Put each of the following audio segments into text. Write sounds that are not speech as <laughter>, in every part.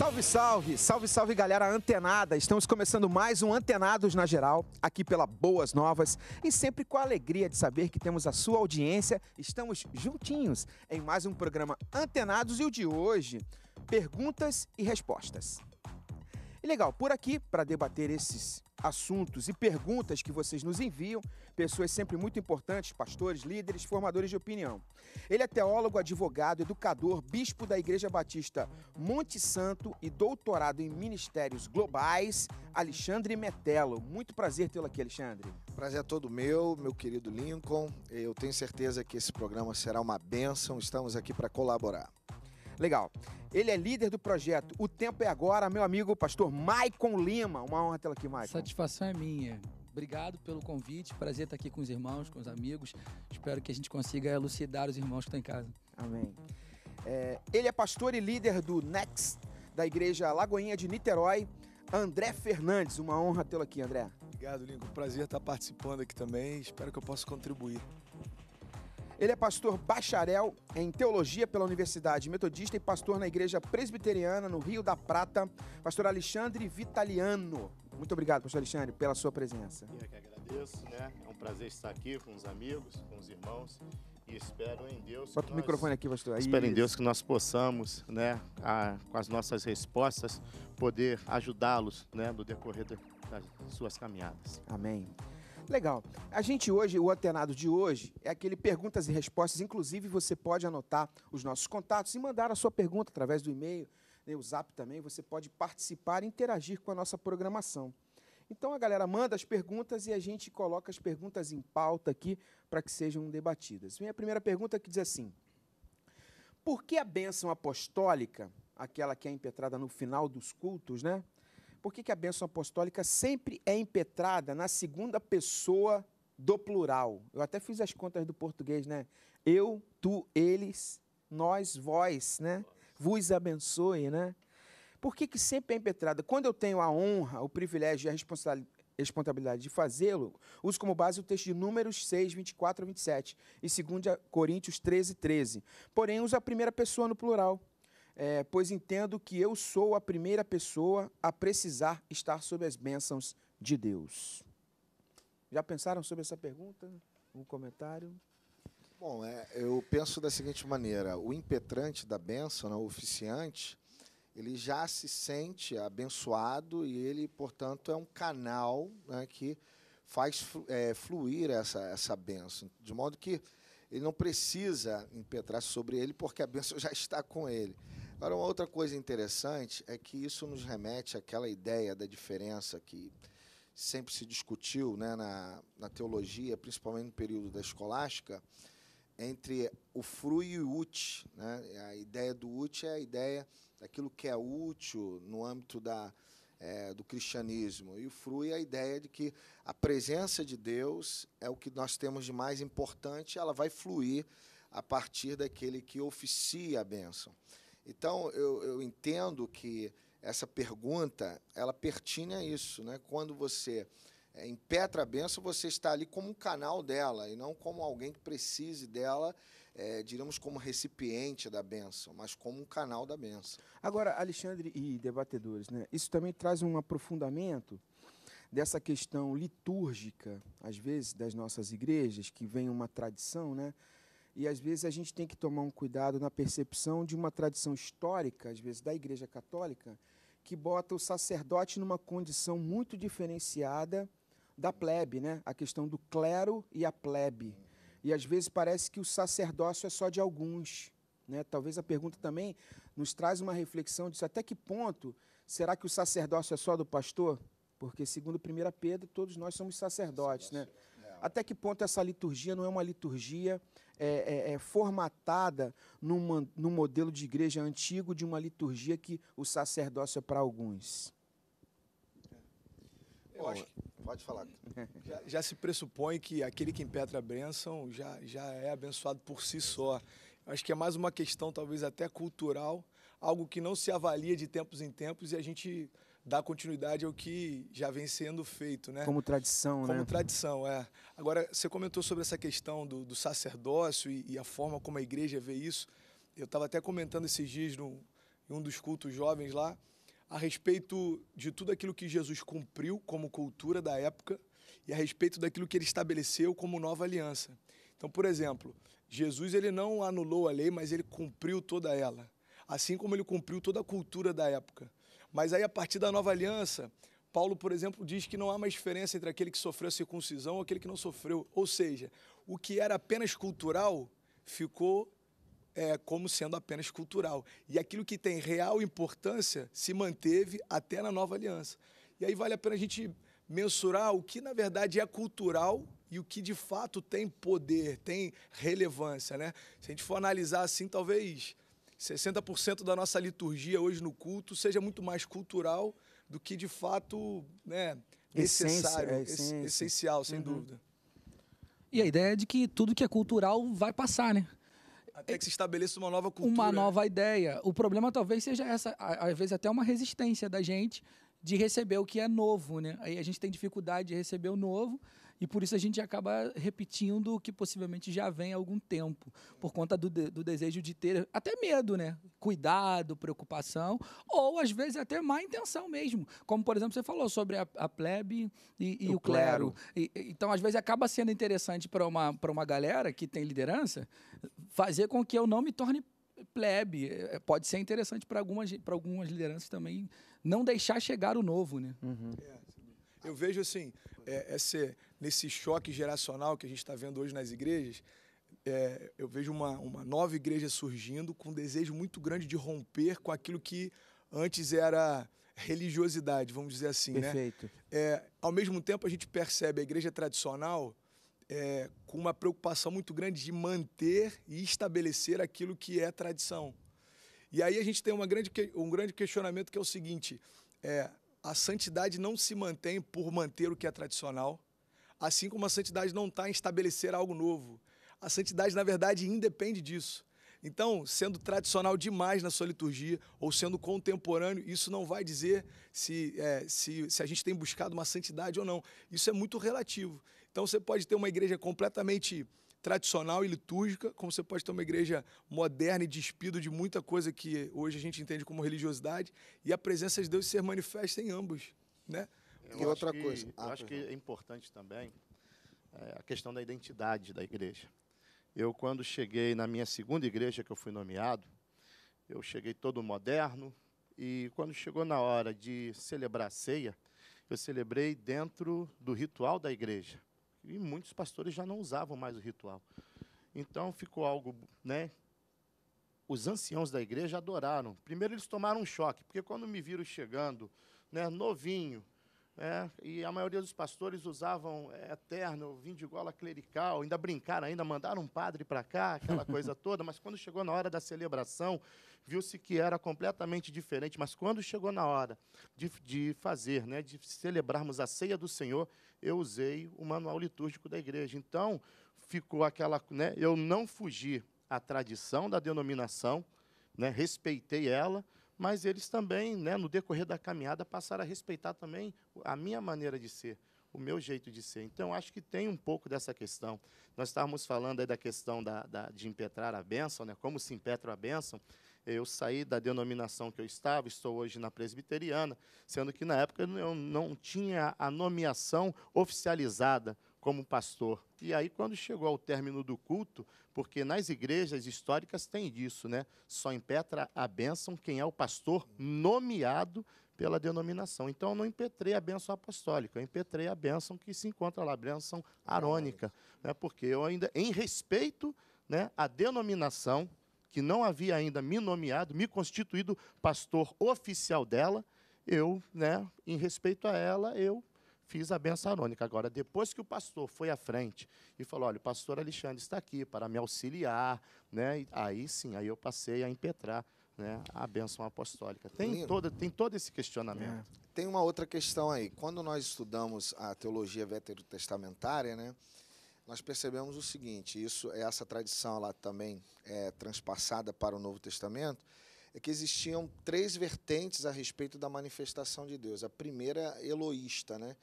Salve, salve! Salve, salve, galera antenada! Estamos começando mais um Antenados na Geral, aqui pela Boas Novas, e sempre com a alegria de saber que temos a sua audiência. Estamos juntinhos em mais um programa Antenados e o de hoje, perguntas e respostas. E legal, por aqui, para debater esses assuntos e perguntas que vocês nos enviam, pessoas sempre muito importantes, pastores, líderes, formadores de opinião. Ele é teólogo, advogado, educador, bispo da Igreja Batista Monte Santo e doutorado em ministérios globais, Alexandre Metello, Muito prazer tê-lo aqui, Alexandre. Prazer é todo meu, meu querido Lincoln. Eu tenho certeza que esse programa será uma bênção. Estamos aqui para colaborar. Legal. Ele é líder do projeto O Tempo é Agora, meu amigo pastor Maicon Lima. Uma honra tê-lo aqui, Maicon. Satisfação é minha. Obrigado pelo convite, prazer estar aqui com os irmãos, com os amigos. Espero que a gente consiga elucidar os irmãos que estão em casa. Amém. É, ele é pastor e líder do Next, da igreja Lagoinha de Niterói, André Fernandes. Uma honra tê-lo aqui, André. Obrigado, Lincoln. Prazer estar participando aqui também. Espero que eu possa contribuir. Ele é pastor bacharel em teologia pela Universidade Metodista e pastor na Igreja Presbiteriana no Rio da Prata, pastor Alexandre Vitaliano. Muito obrigado, pastor Alexandre, pela sua presença. Eu que agradeço, né? É um prazer estar aqui com os amigos, com os irmãos e espero em Deus. Bota o nós... microfone aqui, pastor. espero em Deus que nós possamos, né, a, com as nossas respostas, poder ajudá-los, né, no decorrer de, das suas caminhadas. Amém. Legal. A gente hoje, o antenado de hoje, é aquele perguntas e respostas. Inclusive, você pode anotar os nossos contatos e mandar a sua pergunta através do e-mail, né, o zap também. Você pode participar e interagir com a nossa programação. Então, a galera manda as perguntas e a gente coloca as perguntas em pauta aqui para que sejam debatidas. Vem a primeira pergunta que diz assim: Por que a bênção apostólica, aquela que é impetrada no final dos cultos, né? Por que, que a bênção apostólica sempre é impetrada na segunda pessoa do plural? Eu até fiz as contas do português, né? Eu, tu, eles, nós, vós, né? Vos abençoe, né? Por que, que sempre é impetrada? Quando eu tenho a honra, o privilégio e a responsabilidade responsabilidade de fazê-lo, uso como base o texto de Números 6, 24 a 27 e 2 Coríntios 13, 13. Porém, uso a primeira pessoa no plural é, pois entendo que eu sou a primeira pessoa a precisar estar sob as bênçãos de Deus. Já pensaram sobre essa pergunta? Um comentário? Bom, é, eu penso da seguinte maneira: o impetrante da bênção, né, o oficiante, ele já se sente abençoado e ele, portanto, é um canal né, que faz é, fluir essa, essa bênção, de modo que ele não precisa impetrar sobre ele, porque a bênção já está com ele. Agora, uma outra coisa interessante é que isso nos remete àquela ideia da diferença que sempre se discutiu né, na, na teologia, principalmente no período da escolástica, entre o frui e o ut. Né? A ideia do ut é a ideia daquilo que é útil no âmbito da, é, do cristianismo. E o frui é a ideia de que a presença de Deus é o que nós temos de mais importante, ela vai fluir a partir daquele que oficia a bênção. Então, eu, eu entendo que essa pergunta, ela pertine a isso, né? Quando você é, impetra a benção, você está ali como um canal dela e não como alguém que precise dela, é, diríamos como recipiente da benção, mas como um canal da benção. Agora, Alexandre e debatedores, né? Isso também traz um aprofundamento dessa questão litúrgica, às vezes, das nossas igrejas, que vem uma tradição, né? E às vezes a gente tem que tomar um cuidado na percepção de uma tradição histórica, às vezes da Igreja Católica, que bota o sacerdote numa condição muito diferenciada da plebe, né? A questão do clero e a plebe. E às vezes parece que o sacerdócio é só de alguns. Né? Talvez a pergunta também nos traz uma reflexão disso. Até que ponto será que o sacerdócio é só do pastor? Porque, segundo 1 Pedro, todos nós somos sacerdotes. Né? até que ponto essa liturgia não é uma liturgia é, é, é, formatada numa, num modelo de igreja antigo, de uma liturgia que o sacerdócio é para alguns? Eu acho que, pode falar. <laughs> Já, já, se pressupõe que aquele que impetra a bênção já, já é abençoado por si só. Eu acho que é mais uma questão, talvez até cultural, algo que não se avalia de tempos em tempos e a gente dar continuidade ao que já vem sendo feito, né? Como tradição, como né? Como tradição, é. Agora, você comentou sobre essa questão do, do sacerdócio e, e, a forma como a igreja vê isso. Eu estava até comentando esses dias no, em um dos cultos jovens lá, a respeito de tudo aquilo que Jesus cumpriu como cultura da época e a respeito daquilo que ele estabeleceu como nova aliança. Então, por exemplo, Jesus ele não anulou a lei, mas ele cumpriu toda ela, assim como ele cumpriu toda a cultura da época. Mas aí, a partir da nova aliança, Paulo, por exemplo, diz que não há mais diferença entre aquele que sofreu a circuncisão e aquele que não sofreu. Ou seja, o que era apenas cultural ficou é, como sendo apenas cultural. E aquilo que tem real importância se manteve até na nova aliança. E aí vale a pena a gente mensurar o que, na verdade, é cultural e o que de fato tem poder, tem relevância. Né? Se a gente for analisar assim, talvez 60% da nossa liturgia hoje no culto seja muito mais cultural do que de fato né, necessário, é, essência, essencial, sem uhum. dúvida. E a ideia é de que tudo que é cultural vai passar, né? Até que se estabeleça uma nova cultura. Uma nova ideia. O problema talvez seja essa, às vezes até uma resistência da gente de receber o que é novo, né? Aí a gente tem dificuldade de receber o novo e por isso a gente acaba repetindo o que possivelmente já vem há algum tempo, por conta do, de, do desejo de ter até medo, né? Cuidado, preocupação, ou às vezes até má intenção mesmo. Como, por exemplo, você falou sobre a, a plebe e, e o, o, clero. clero. E, então, às vezes, acaba sendo interessante para uma, uma galera que tem liderança fazer com que eu não me torne plebe. É, é, pode ser interessante para algumas, algumas lideranças também não deixar chegar o novo, né? Uhum. É, eu vejo assim, é, esse, nesse choque geracional que a gente está vendo hoje nas igrejas, é, eu vejo uma, uma nova igreja surgindo com um desejo muito grande de romper com aquilo que antes era religiosidade, vamos dizer assim, né? Perfeito. né? É, ao mesmo tempo, a gente percebe a igreja tradicional é, com uma preocupação muito grande de manter e estabelecer aquilo que é tradição. E aí a gente tem uma grande, um grande questionamento que é o seguinte: é, a santidade não se mantém por manter o que é tradicional, Assim como a santidade não está em estabelecer algo novo. A santidade, na verdade, independe disso. Então, sendo tradicional demais na sua liturgia ou sendo contemporâneo, isso não vai dizer se, é, se, se a gente tem buscado uma santidade ou não. Isso é muito relativo. Então, você pode ter uma igreja completamente tradicional e litúrgica, como você pode ter uma igreja moderna e despido de muita coisa que hoje a gente entende como religiosidade, e a presença de Deus ser manifesta em ambos, né? Eu e outra que, coisa. Ah, acho que é importante também é, a questão da identidade da igreja. Eu, quando cheguei na minha segunda igreja que eu fui nomeado, eu cheguei todo moderno e quando chegou na hora de celebrar a ceia, eu celebrei dentro do ritual da igreja. E muitos pastores já não usavam mais o ritual. Então ficou algo, né? Os anciãos da igreja adoraram. Primeiro eles tomaram um choque, porque quando me viram chegando, né, novinho, é, e a maioria dos pastores usavam é, terno, gola clerical, ainda brincaram, ainda mandaram um padre para cá, aquela <laughs> coisa toda, mas quando chegou na hora da celebração, viu-se que era completamente diferente, mas quando chegou na hora de, de fazer, né, de celebrarmos a ceia do Senhor, eu usei o manual litúrgico da igreja. Então, ficou aquela, né, eu não fugi à tradição da denominação, né, respeitei ela, mas eles também, né, no decorrer da caminhada, passaram a respeitar também a minha maneira de ser, o meu jeito de ser. Então, acho que tem um pouco dessa questão. Nós estávamos falando aí da questão da, da, de impetrar a bênção, né, como se impetra a bênção. Eu saí da denominação que eu estava, estou hoje na presbiteriana, sendo que na época eu não tinha a nomeação oficializada como pastor. E aí, quando chegou ao término do culto, porque nas igrejas históricas tem disso, né? Só impetra a bênção quem é o pastor nomeado pela denominação. Então, eu não impetrei a bênção apostólica, eu impetrei a bênção que se encontra lá, a bênção arônica. Né? Porque eu ainda, em respeito né, à denominação, que não havia ainda me nomeado, me constituído pastor oficial dela, eu, né, em respeito a ela, eu fiz a benção anônica. Agora, depois que o pastor foi à frente e falou, olha, o pastor Alexandre está aqui para me auxiliar, né? aí sim, aí eu passei a impetrar né, a benção apostólica. Tem todo, tem todo esse questionamento. É. Tem uma outra questão aí. Quando nós estudamos a teologia veterotestamentária, né, nós percebemos o seguinte, isso é, essa tradição lá também é transpassada para o Novo Testamento, é que existiam três vertentes a respeito da manifestação de Deus. A primeira, eloísta, né?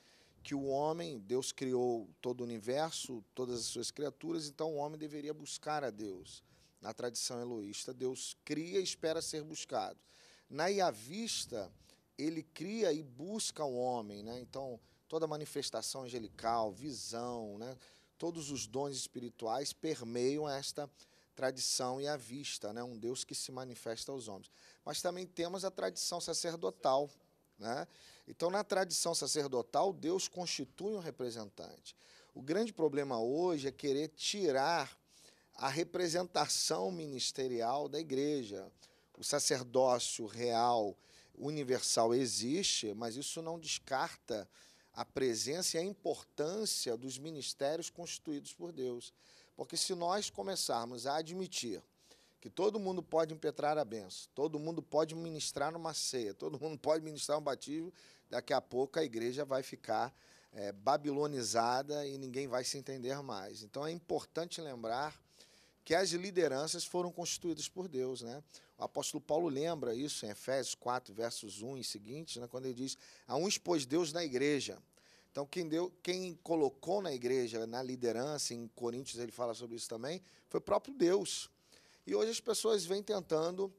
que o homem, Deus criou todo o universo, todas as suas criaturas, então o homem deveria buscar a Deus. Na tradição eloísta, Deus cria e espera ser buscado. Na iavista, ele cria e busca o homem, né? Então, toda manifestação angelical, visão, né? Todos os dons espirituais permeiam esta tradição iavista né? Um Deus que se manifesta aos homens. Mas também temos a tradição sacerdotal, né? Então, na tradição sacerdotal, Deus constitui um representante. O grande problema hoje é querer tirar a representação ministerial da igreja. O sacerdócio real, universal existe, mas isso não descarta a presença e a importância dos ministérios constituídos por Deus. Porque se nós começarmos a admitir que todo mundo pode impetrar a benção, todo mundo pode ministrar numa ceia, <laughs> todo mundo pode ministrar um batismo, daqui a pouco a igreja vai ficar é, babilonizada e ninguém vai se entender mais. Então é importante lembrar que as lideranças foram constituídas por Deus. Né? O apóstolo Paulo lembra isso em Efésios 4, versos 1 e seguintes, né, quando ele diz: A uns pôs Deus na igreja. Então, quem, deu, quem colocou na igreja, na liderança, em Coríntios ele fala sobre isso também, foi o próprio Deus. E hoje as pessoas vêm tentando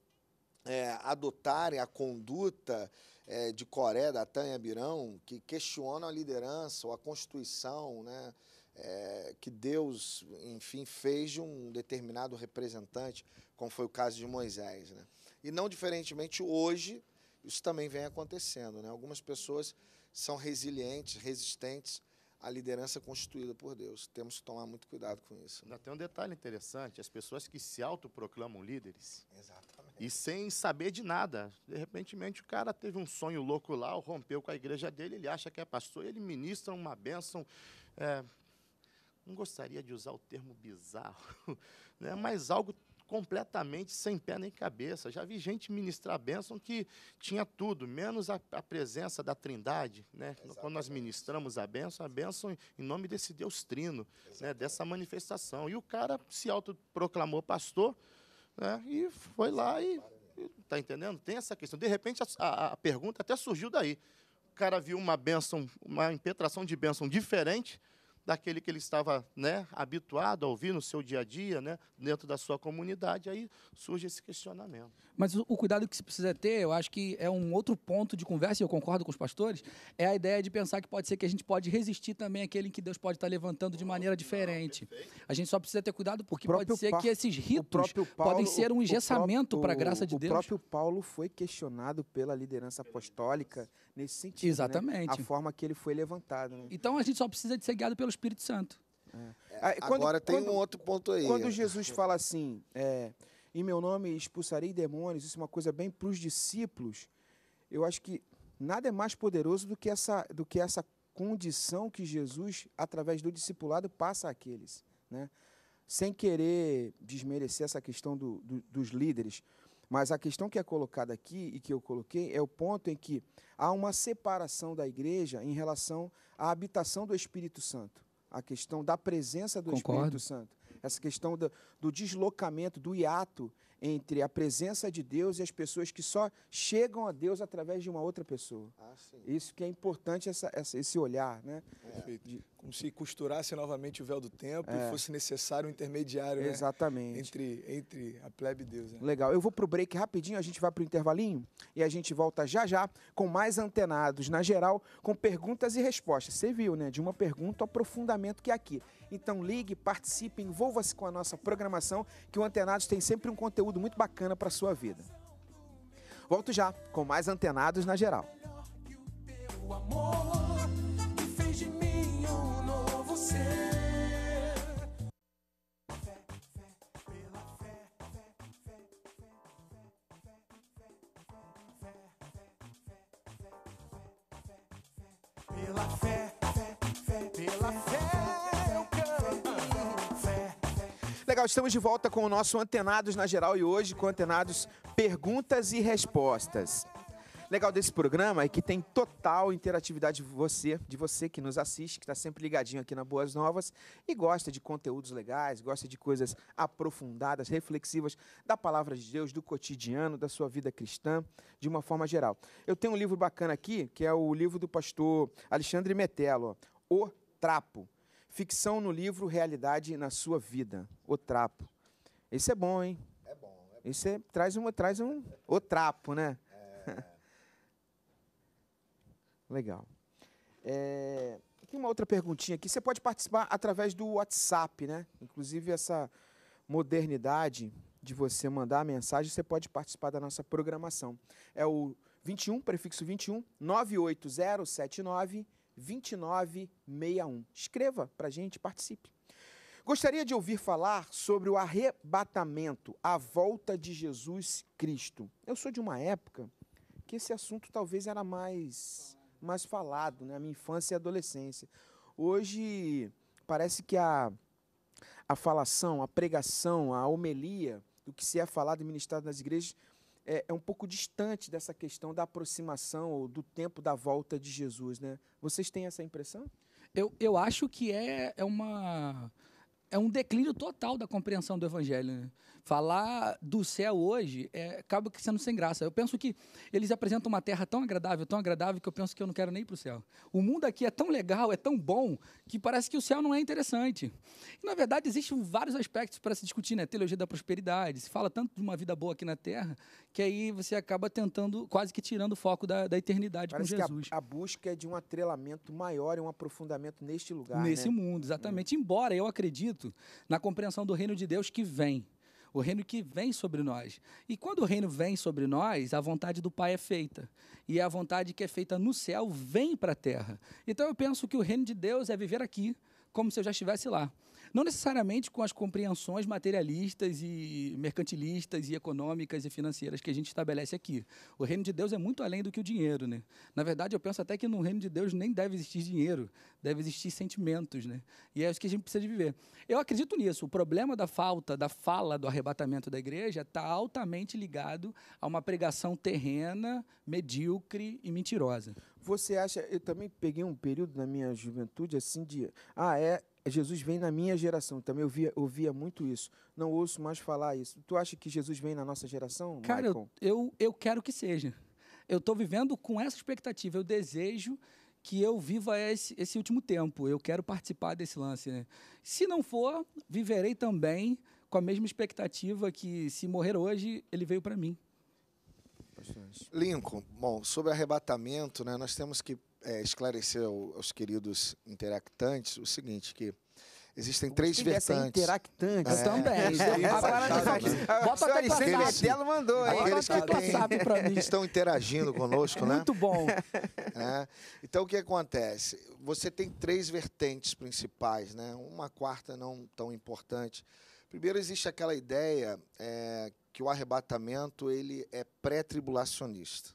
é, adotarem a conduta é, de Coré, da Tanha Birão, que questionam a liderança ou a Constituição, né? É, que Deus, enfim, fez de um determinado representante, como foi o caso de Moisés. Né? E não diferentemente hoje, isso também vem acontecendo. Né? Algumas pessoas são resilientes, resistentes a liderança constituída por Deus. Temos que tomar muito cuidado com isso. Né? Ainda tem um detalhe interessante: as pessoas que se autoproclamam líderes. Exatamente. E sem saber de nada. De repente, o cara teve um sonho louco lá, rompeu com a igreja dele, ele acha que é pastor ele ministra uma bênção. É, não gostaria de usar o termo bizarro, <laughs> né? mas algo completamente sem pé nem cabeça. Já vi gente ministrar bênção que tinha tudo, menos a, a presença da Trindade. Né? Quando nós ministramos a bênção, a bênção em nome desse Deus Trino, né? dessa manifestação. E o cara se autoproclamou pastor né? e foi lá e. Está entendendo? Tem essa questão. De repente, a, a, a pergunta até surgiu daí. O cara viu uma bênção, uma impetração de bênção diferente daquele que ele estava né, habituado a ouvir no seu dia a dia, né, dentro da sua comunidade, aí surge esse questionamento. Mas o, cuidado que se precisa ter, eu acho que é um outro ponto de conversa, e eu concordo com os pastores, é a ideia de pensar que pode ser que a gente pode resistir também àquele que Deus pode estar levantando de ah, maneira diferente. a gente só precisa ter cuidado porque pode ser que esses ritos Paulo, podem ser um engessamento para a graça de o Deus. O próprio Paulo foi questionado pela liderança apostólica nesse sentido. Exatamente. Né? A forma que ele foi levantado. Né? Então a gente só precisa de ser guiado pelos Espírito Santo. É. Quando, Agora tem quando, um outro ponto aí. Quando é. Jesus fala assim, é, em meu nome expulsarei demônios, isso é uma coisa bem para os discípulos, eu acho que nada é mais poderoso do que essa, do que essa condição que Jesus, através do discipulado, passa àqueles. Né? Sem querer desmerecer essa questão do, do, dos líderes, mas a questão que é colocada aqui e que eu coloquei é o ponto em que há uma separação da igreja em relação à habitação do Espírito Santo a questão da presença do Concordo. Espírito Santo, essa questão do, do, deslocamento, do hiato entre a presença de Deus e as pessoas que só chegam a Deus através de uma outra pessoa. Ah, Isso que é importante, essa, essa, esse olhar, né? De... Como se costurasse novamente o véu do tempo é. e fosse necessário um intermediário, né? Exatamente. Né? Entre, entre a plebe e Deus. Né? Legal. Eu vou para o break rapidinho, a gente vai para o intervalinho e a gente volta já já com mais antenados, na geral, com perguntas e respostas. Você viu, né? De uma pergunta ao aprofundamento que é aqui. Então ligue, participe, envolva-se com a nossa programação, que o Antenados tem sempre um conteúdo muito bacana para a sua vida. Volto já com mais Antenados na Geral. nós estamos de volta com o nosso Antenados na Geral e hoje com Antenados Perguntas e Respostas. Legal desse programa é que tem total interatividade de você, de você que nos assiste, que está sempre ligadinho aqui na Boas Novas e gosta de conteúdos legais, gosta de coisas aprofundadas, reflexivas da palavra de Deus, do cotidiano, da sua vida cristã, de uma forma geral. Eu tenho um livro bacana aqui, que é o livro do pastor Alexandre Metello O Trapo Ficção no livro, realidade na sua vida. O Trapo. Esse é bom, hein? É bom. É bom. Esse é, traz, uma, traz um. O Trapo, né? É. <laughs> Legal. É, tem uma outra perguntinha aqui. Você pode participar através do WhatsApp, né? Inclusive, essa modernidade de você mandar a mensagem, você pode participar da nossa programação. É o 21, prefixo 21, 98079 2961. Escreva para a gente, participe. Gostaria de ouvir falar sobre o arrebatamento, a volta de Jesus Cristo. Eu sou de uma época que esse assunto talvez era mais, mais falado, na né? minha infância e adolescência. Hoje parece que a, a falação, a pregação, a homilia do que se é falado e ministrado nas igrejas é, é, um pouco distante dessa questão da aproximação ou do tempo da volta de Jesus, né? Vocês têm essa impressão? Eu, eu acho que é, é uma é um declínio total da compreensão do evangelho. Né? Falar do céu hoje é, acaba sendo sem graça. Eu penso que eles apresentam uma terra tão agradável, tão agradável, que eu penso que eu não quero nem ir para o céu. O mundo aqui é tão legal, é tão bom, que parece que o céu não é interessante. E, na verdade, existem vários aspectos para se discutir, né? Teologia da prosperidade, se fala tanto de uma vida boa aqui na terra, que aí você acaba tentando, quase que tirando o foco da, da eternidade parece com Jesus. A, a, busca é de um atrelamento maior e um aprofundamento neste lugar. Nesse né? mundo, exatamente. Hum. Embora eu acredito Espírito, na compreensão do reino de Deus que vem. O reino que vem sobre nós. E quando o reino vem sobre nós, a vontade do Pai é feita. E a vontade que é feita no céu vem para a terra. Então eu penso que o reino de Deus é viver aqui, como se eu já estivesse lá. Não necessariamente com as compreensões materialistas e mercantilistas e econômicas e financeiras que a gente estabelece aqui. O reino de Deus é muito além do que o dinheiro, né? Na verdade, eu penso até que no reino de Deus nem deve existir dinheiro, deve existir sentimentos, né? E é isso que a gente precisa de viver. Eu acredito nisso. O problema da falta, da fala do arrebatamento da igreja está altamente ligado a uma pregação terrena, medíocre e mentirosa. Você acha, eu também peguei um período na minha juventude assim de, ah, é, é, Jesus vem na minha geração. Também eu via, ouvia muito isso. Não ouço mais falar isso. Tu acha que Jesus vem na nossa geração? Cara, eu, eu, eu quero que seja. Eu estou vivendo com essa expectativa. Eu desejo que eu viva esse, esse último tempo. Eu quero participar desse lance. Né? Se não for, viverei também com a mesma expectativa que se morrer hoje, ele veio para mim. Lincoln, bom, sobre arrebatamento, né, nós temos que é, esclarecer ao, aos queridos interactantes o seguinte, que Existem três vertentes. Interactantes é. também. É. <laughs> Bota, né? a tua mandou, hein? Aqueles que, tem, estão interagindo conosco, né? Muito bom. <laughs> É. Então, o que acontece? Você tem três vertentes principais, né? Uma quarta não tão importante. Primeiro, existe aquela ideia é, que o arrebatamento ele é pré-tribulacionista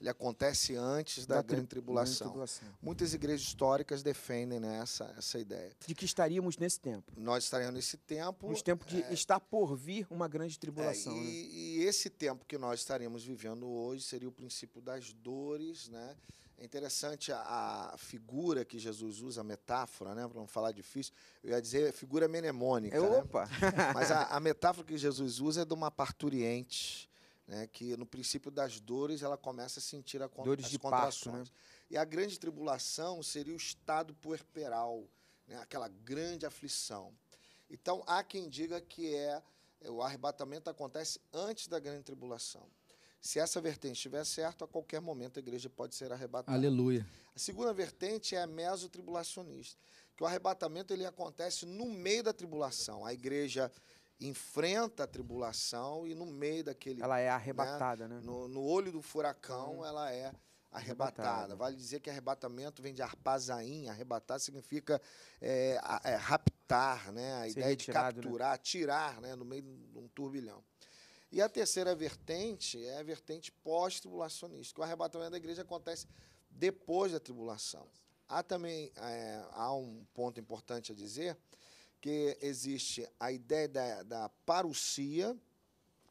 ele acontece antes da, da grande, tribulação. tribulação. Muitas igrejas históricas defendem né, essa, essa ideia. De que estaríamos nesse tempo. Nós estaríamos nesse tempo. Nos tempo de é, estar por vir uma grande tribulação. É, e, né? e, esse tempo que nós estaremos vivendo hoje seria o princípio das dores. Né? É interessante a, a figura que Jesus usa, a metáfora, né? para não falar difícil. Eu ia dizer figura mnemônica. É, né? Opa! Mas a, <laughs> a metáfora que Jesus usa é de uma parturiente né, que no princípio das dores ela começa a sentir a con dores de contrações. Parto, né? E a grande tribulação seria o estado puerperal, né, aquela grande aflição. Então há quem diga que é, é o arrebatamento acontece antes da grande tribulação. Se essa vertente estiver certa, a qualquer momento a igreja pode ser arrebatada. Aleluia. A segunda vertente é a mesotribulacionista, que o arrebatamento ele acontece no meio da tribulação. A igreja enfrenta a tribulação e no meio daquele. Ela é né, arrebatada, né? né? No, no, olho do furacão, hum. ela é arrebatada. arrebatada. Vale dizer que arrebatamento vem de arpazaim, arrebatar significa é, é, raptar, né? A Ser ideia retirado, de né? capturar, né? tirar, né? No meio de um turbilhão. E a terceira vertente é a vertente pós-tribulacionista. O arrebatamento da igreja acontece depois da tribulação. Há também é, há um ponto importante a dizer que existe a ideia da, da parousia,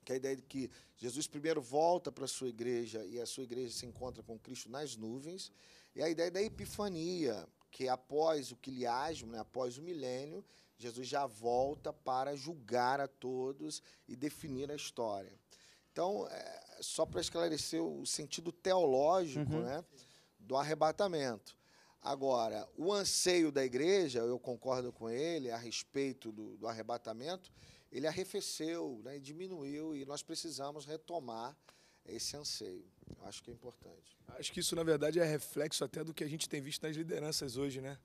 que é a ideia de que Jesus primeiro volta para a sua igreja e a sua igreja se encontra com Cristo nas nuvens, e a ideia da epifania, que é após o quiliasmo, né, após o milênio, Jesus já volta para julgar a todos e definir a história. Então, é, só para esclarecer o sentido teológico uhum. né, do arrebatamento. Agora, o anseio da igreja, eu concordo com ele, a respeito do, do arrebatamento, ele arrefeceu né, e diminuiu, e nós precisamos retomar esse anseio. Acho que é importante. Acho que isso, na verdade, é reflexo até do que a gente tem visto nas lideranças hoje, né?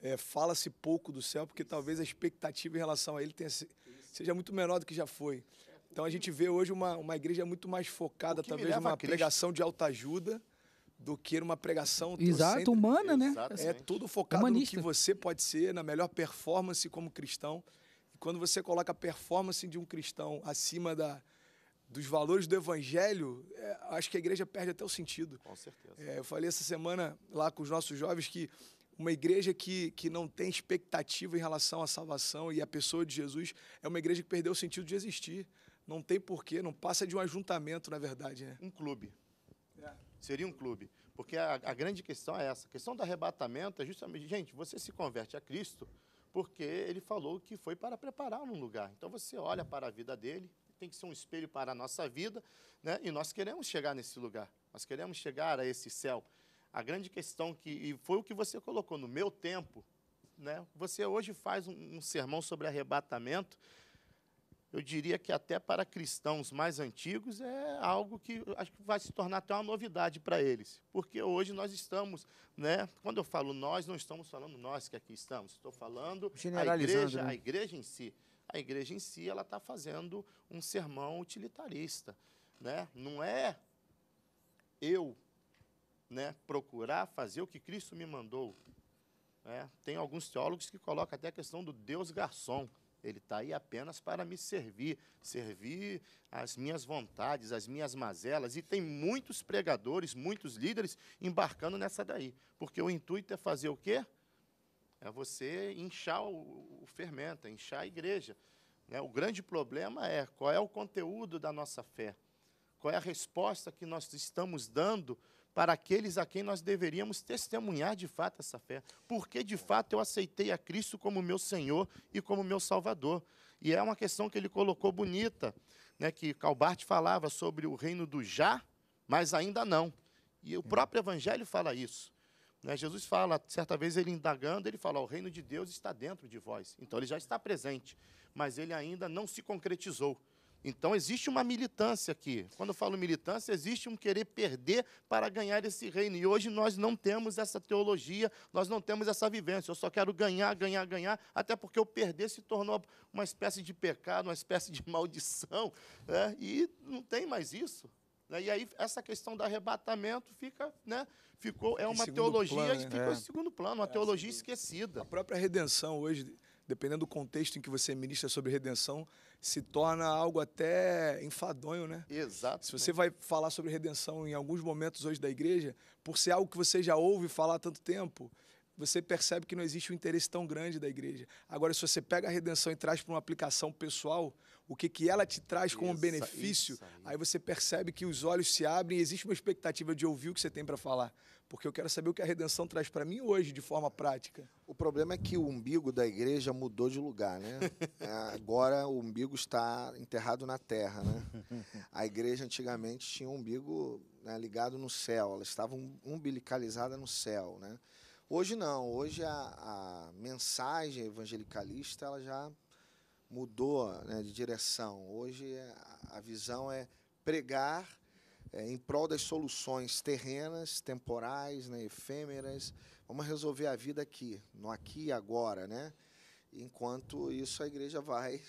É, Fala-se pouco do céu, porque talvez a expectativa em relação a ele tenha, seja muito menor do que já foi. Então a gente vê hoje uma, uma igreja muito mais focada, talvez, numa pregação de alta ajuda do que uma pregação exato humana, né? Exatamente. É tudo focado Humanista. no que você pode ser, na melhor performance como cristão. E quando você coloca a performance de um cristão acima da dos valores do evangelho, é, acho que a igreja perde até o sentido. Com certeza. É, eu falei essa semana lá com os nossos jovens que uma igreja que, que não tem expectativa em relação à salvação e à pessoa de Jesus é uma igreja que perdeu o sentido de existir. Não tem porquê, não passa de um ajuntamento, na verdade. Né? Um clube seria um clube. Porque a, a grande questão é essa. A questão do arrebatamento é justamente, gente, você se converte a Cristo porque ele falou que foi para preparar um lugar. Então você olha para a vida dele, tem que ser um espelho para a nossa vida, né? e nós queremos chegar nesse lugar, nós queremos chegar a esse céu. A grande questão que, e foi o que você colocou no meu tempo, né? você hoje faz um, um sermão sobre arrebatamento, eu diria que até para cristãos mais antigos é algo que acho que vai se tornar até uma novidade para eles, porque hoje nós estamos, né? Quando eu falo nós, não estamos falando nós que aqui estamos, estou falando a igreja, né? a igreja em si. A igreja em si ela está fazendo um sermão utilitarista, né? Não é eu, né? Procurar fazer o que Cristo me mandou. Né? Tem alguns teólogos que colocam até a questão do Deus garçom ele está aí apenas para me servir, servir as minhas vontades, as minhas mazelas. E tem muitos pregadores, muitos líderes embarcando nessa daí. Porque o intuito é fazer o quê? É você inchar o, o fermento, inchar a igreja. Né? O grande problema é qual é o conteúdo da nossa fé, qual é a resposta que nós estamos dando para aqueles a quem nós deveríamos testemunhar de fato essa fé. Porque de fato eu aceitei a Cristo como meu Senhor e como meu Salvador. E é uma questão que ele colocou bonita, né, que Calbart falava sobre o reino do já, mas ainda não. E o próprio Evangelho fala isso. Né? Jesus fala, certa vez ele indagando, ele fala: o reino de Deus está dentro de vós. Então ele já está presente, mas ele ainda não se concretizou. Então existe uma militância aqui. Quando eu falo militância, existe um querer perder para ganhar esse reino. E hoje nós não temos essa teologia, nós não temos essa vivência. Eu só quero ganhar, ganhar, ganhar, até porque o perder se tornou uma espécie de pecado, uma espécie de maldição. Né? E não tem mais isso. Né? E aí essa questão do arrebatamento fica, né, ficou é uma teologia plano, né? ficou em segundo plano, uma é, teologia assim, esquecida. A própria redenção hoje dependendo do contexto em que você ministra sobre redenção, se torna algo até enfadonho, né? Exato. Se você vai falar sobre redenção em alguns momentos hoje da igreja, por ser algo que você já ouve falar há tanto tempo, você percebe que não existe um interesse tão grande da igreja. Agora, se você pega a redenção e traz para uma aplicação pessoal, o que, que ela te traz como isso, benefício, isso, aí você percebe que os olhos se abrem e existe uma expectativa de ouvir o que você tem para falar. Porque eu quero saber o que a redenção traz para mim hoje, de forma prática. O problema é que o umbigo da igreja mudou de lugar, né? <laughs> É, agora o umbigo está enterrado na terra, né? A igreja antigamente tinha um umbigo né, ligado no céu, ela estava umbilicalizada no céu, né? Hoje não, hoje a, a mensagem evangelicalista ela já mudou né, de direção. Hoje é, a visão é pregar é, em prol das soluções terrenas, temporais, né, efêmeras. Vamos resolver a vida aqui, no aqui e agora, né? Enquanto isso, a igreja vai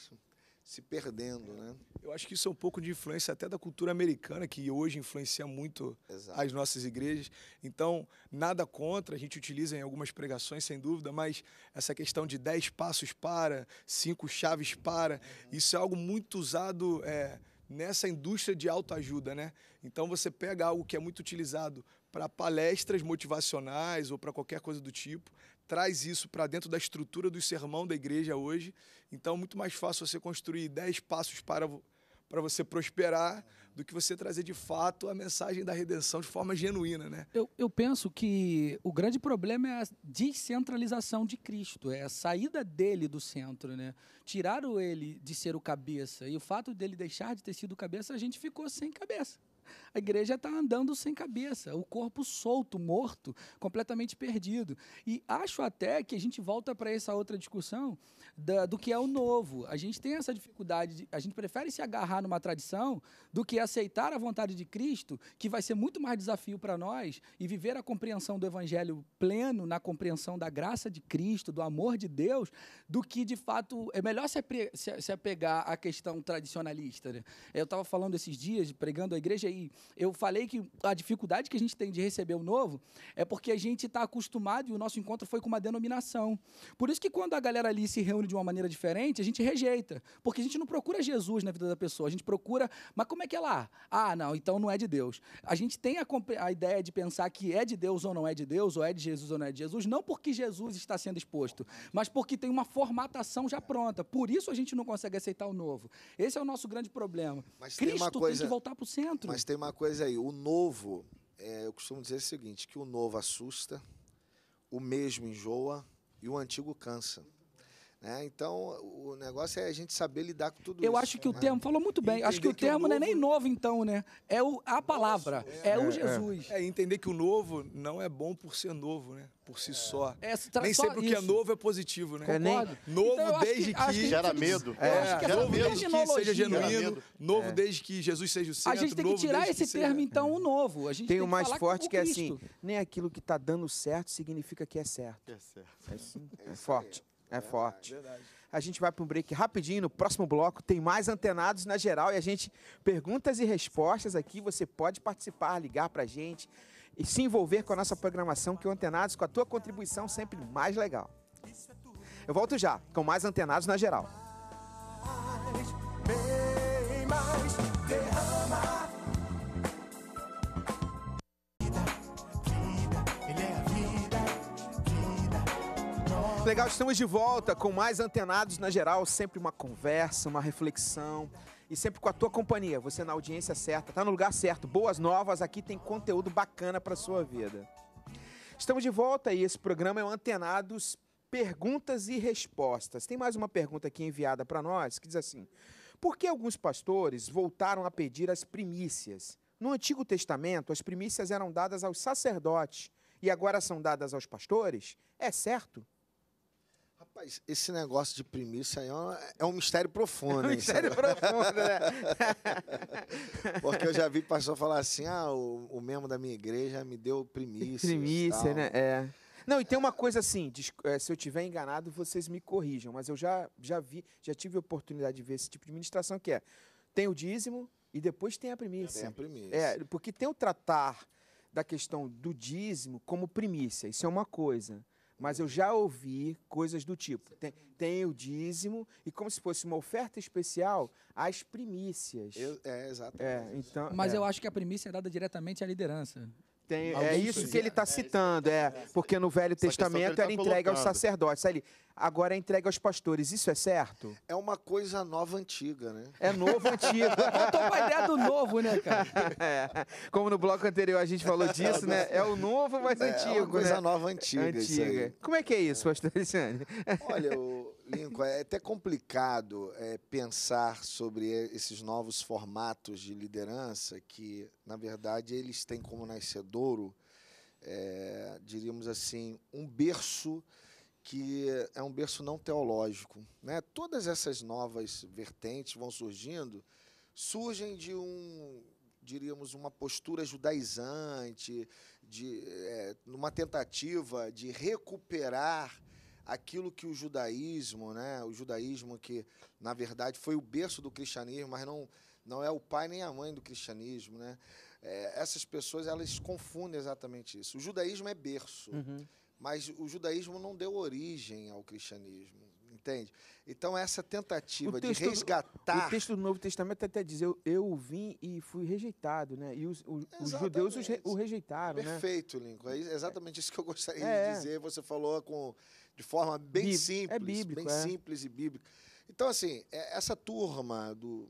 se perdendo, né? Eu acho que isso é um pouco de influência até da cultura americana, que hoje influencia muito Exato. as nossas igrejas. Então, nada contra, a gente utiliza em algumas pregações, sem dúvida, mas essa questão de 10 passos para, cinco chaves para, isso é algo muito usado é, nessa indústria de autoajuda, né? Então, você pega algo que é muito utilizado para palestras motivacionais ou para qualquer coisa do tipo traz isso para dentro da estrutura do sermão da igreja hoje. Então, é muito mais fácil você construir 10 passos para, para você prosperar do que você trazer de fato a mensagem da redenção de forma genuína, né? Eu, eu penso que o grande problema é a descentralização de Cristo, é a saída dele do centro, né? Tiraram ele de ser o cabeça e o fato dele deixar de ter sido cabeça, a gente ficou sem cabeça. A igreja está andando sem cabeça, o corpo solto, morto, completamente perdido. E acho até que a gente volta para essa outra discussão da, do que é o novo. A gente tem essa dificuldade, de, a gente prefere se agarrar numa tradição do que aceitar a vontade de Cristo, que vai ser muito mais desafio para nós, e viver a compreensão do evangelho pleno, na compreensão da graça de Cristo, do amor de Deus, do que de fato é melhor se, apegar à questão tradicionalista. Né? Eu estava falando esses dias, pregando a igreja, eu falei que a dificuldade que a gente tem de receber o novo é porque a gente está acostumado e o nosso encontro foi com uma denominação. Por isso que quando a galera ali se reúne de uma maneira diferente, a gente rejeita. Porque a gente não procura Jesus na vida da pessoa, a gente procura, mas como é que é lá? Ah, não, então não é de Deus. A gente tem a, a ideia de pensar que é de Deus ou não é de Deus, ou é de Jesus ou não é de Jesus, não porque Jesus está sendo exposto, mas porque tem uma formatação já pronta. Por isso a gente não consegue aceitar o novo. Esse é o nosso grande problema. Mas Cristo tem, uma coisa, tem que voltar para o centro. Mas tem uma coisa aí. O novo, é, eu costumo dizer o seguinte: que o novo assusta, o mesmo enjoa e o antigo cansa. Né? Então, o negócio é a gente saber lidar com tudo Eu isso. Eu acho que né? o termo falou muito bem. Entender acho que o que termo o novo... não é nem novo, então, né? É o, a palavra, Nossa, é, é, o é, é. Jesus. É. é. entender que o novo não é bom por ser novo, né? Por si é. só. nem só sempre isso. o que é novo é positivo, né? É, nem... Então, novo então, desde que, que, que, Gera medo. Novo desde que seja genuíno. Novo desde que Jesus seja o centro. A gente tem que tirar esse termo, então, o novo. A gente tem, o mais forte que é assim, nem aquilo que está dando certo significa que é certo. É certo. é forte. É, é forte. Verdade. A gente vai para um break rapidinho. No próximo bloco tem mais antenados na geral e a gente perguntas e respostas aqui. Você pode participar, ligar para a gente e se envolver com a nossa programação, que o Antenados, com a tua contribuição, sempre mais legal. Eu volto já com mais antenados na geral. Legal, estamos de volta com mais Antenados na Geral. Sempre uma conversa, uma reflexão e sempre com a tua companhia. Você na audiência certa, tá no lugar certo. Boas novas, aqui tem conteúdo bacana para sua vida. Estamos de volta e esse programa é o Antenados Perguntas e Respostas. Tem mais uma pergunta aqui enviada para nós que diz assim: Por que alguns pastores voltaram a pedir as primícias? No Antigo Testamento, as primícias eram dadas aos sacerdotes e agora são dadas aos pastores? É certo? Rapaz, esse negócio de primícia aí é, é um mistério profundo. É um mistério sabe? <laughs> profundo, né? Porque eu já vi pastor falar assim, ah, o, o membro da minha igreja me deu primícia. Primícia, né? É. Não, e tem uma coisa assim, é, se eu estiver enganado, vocês me corrijam, mas eu já, já vi, já tive a oportunidade de ver esse tipo de ministração que é, tem o dízimo e depois tem a primícia. Tem a primícia. É, porque tem o tratar da questão do dízimo como primícia, isso é uma coisa mas eu já ouvi coisas do tipo: tem, tem, o dízimo e como se fosse uma oferta especial as primícias. Eu, é, exatamente. É, então, mas é. eu acho que a primícia é dada diretamente à liderança. Tem, é isso que ele está é citando, é, porque no Velho Testamento era tá entregue aos sacerdotes. Aí ele, agora é entregue aos pastores. Isso é certo? É uma coisa nova antiga, né? É novo antigo. Eu <laughs> tô com a ideia do novo, né, cara? É. Como no bloco anterior a gente falou disso, né? É o novo, mas é, antigo. É né? uma coisa né? nova antiga. Antiga. Como é que é isso, pastor Alexandre? Olha, Lincoln, é até complicado é, pensar sobre esses novos formatos de liderança que, na verdade, eles têm como nascedouro, é, diríamos assim, um berço que é um berço não teológico. Né? Todas essas novas vertentes vão surgindo, surgem de um, diríamos, uma postura judaizante, de é, numa tentativa de recuperar aquilo que o judaísmo, né, o judaísmo que na verdade foi o berço do cristianismo, mas não não é o pai nem a mãe do cristianismo, né? É, essas pessoas elas confundem exatamente isso. O judaísmo é berço. Uhum. Mas o judaísmo não deu origem ao cristianismo, entende? Então, essa tentativa de resgatar. Do, o texto do Novo Testamento até diz: eu, eu vim e fui rejeitado, né? E os, os judeus os re, o rejeitaram. Né? Perfeito, né? Lincoln. É exatamente isso que eu gostaria é, de dizer. Você falou com, de forma bem é simples. É bíblico, bem é. simples e bíblica. Então, assim, é, essa turma do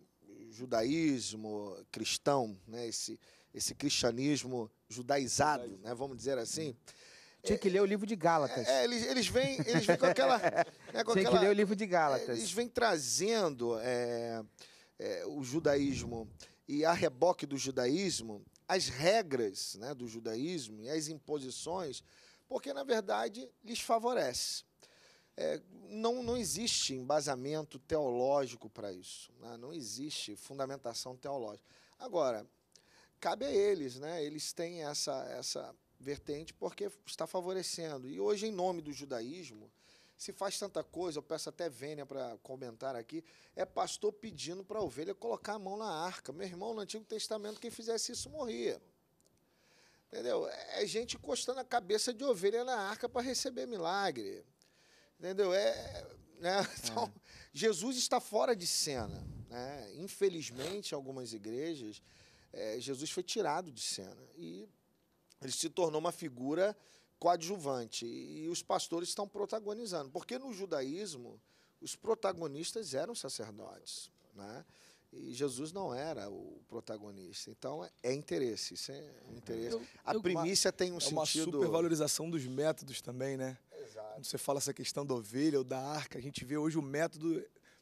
judaísmo cristão, né? esse, esse cristianismo judaizado, Né? vamos dizer assim. Hum tinha que ler o livro de Gálatas. É, é, eles, eles, vêm, eles vêm com aquela. Né, com Tinha aquela, que ler o livro de Gálatas. Eles vêm trazendo é, é, o judaísmo e a reboque do judaísmo, as regras né, do judaísmo e as imposições, porque, na verdade, lhes favorece. É, não, não existe embasamento teológico para isso. Né? Não existe fundamentação teológica. Agora, cabe a eles, né? eles têm essa, essa vertente porque está favorecendo. E hoje, em nome do judaísmo, se faz tanta coisa, eu peço até Vênia para comentar aqui, é pastor pedindo para a ovelha colocar a mão na arca. Meu irmão, no Antigo Testamento, quem fizesse isso morria. Entendeu? É, é gente encostando a cabeça de ovelha na arca para receber milagre. Entendeu? É, né? <laughs> Então, é. Jesus está fora de cena. Né? Infelizmente, em algumas igrejas, é, Jesus foi tirado de cena. E ele se tornou uma figura coadjuvante e os pastores estão protagonizando, porque no judaísmo os protagonistas eram sacerdotes, né? E Jesus não era o protagonista. Então é, é interesse, isso é interesse. Eu, a primícia uma, tem um é sentido. Uma supervalorização dos métodos também, né? Exato. Quando você fala essa questão da ovelha ou da arca, a gente vê hoje o método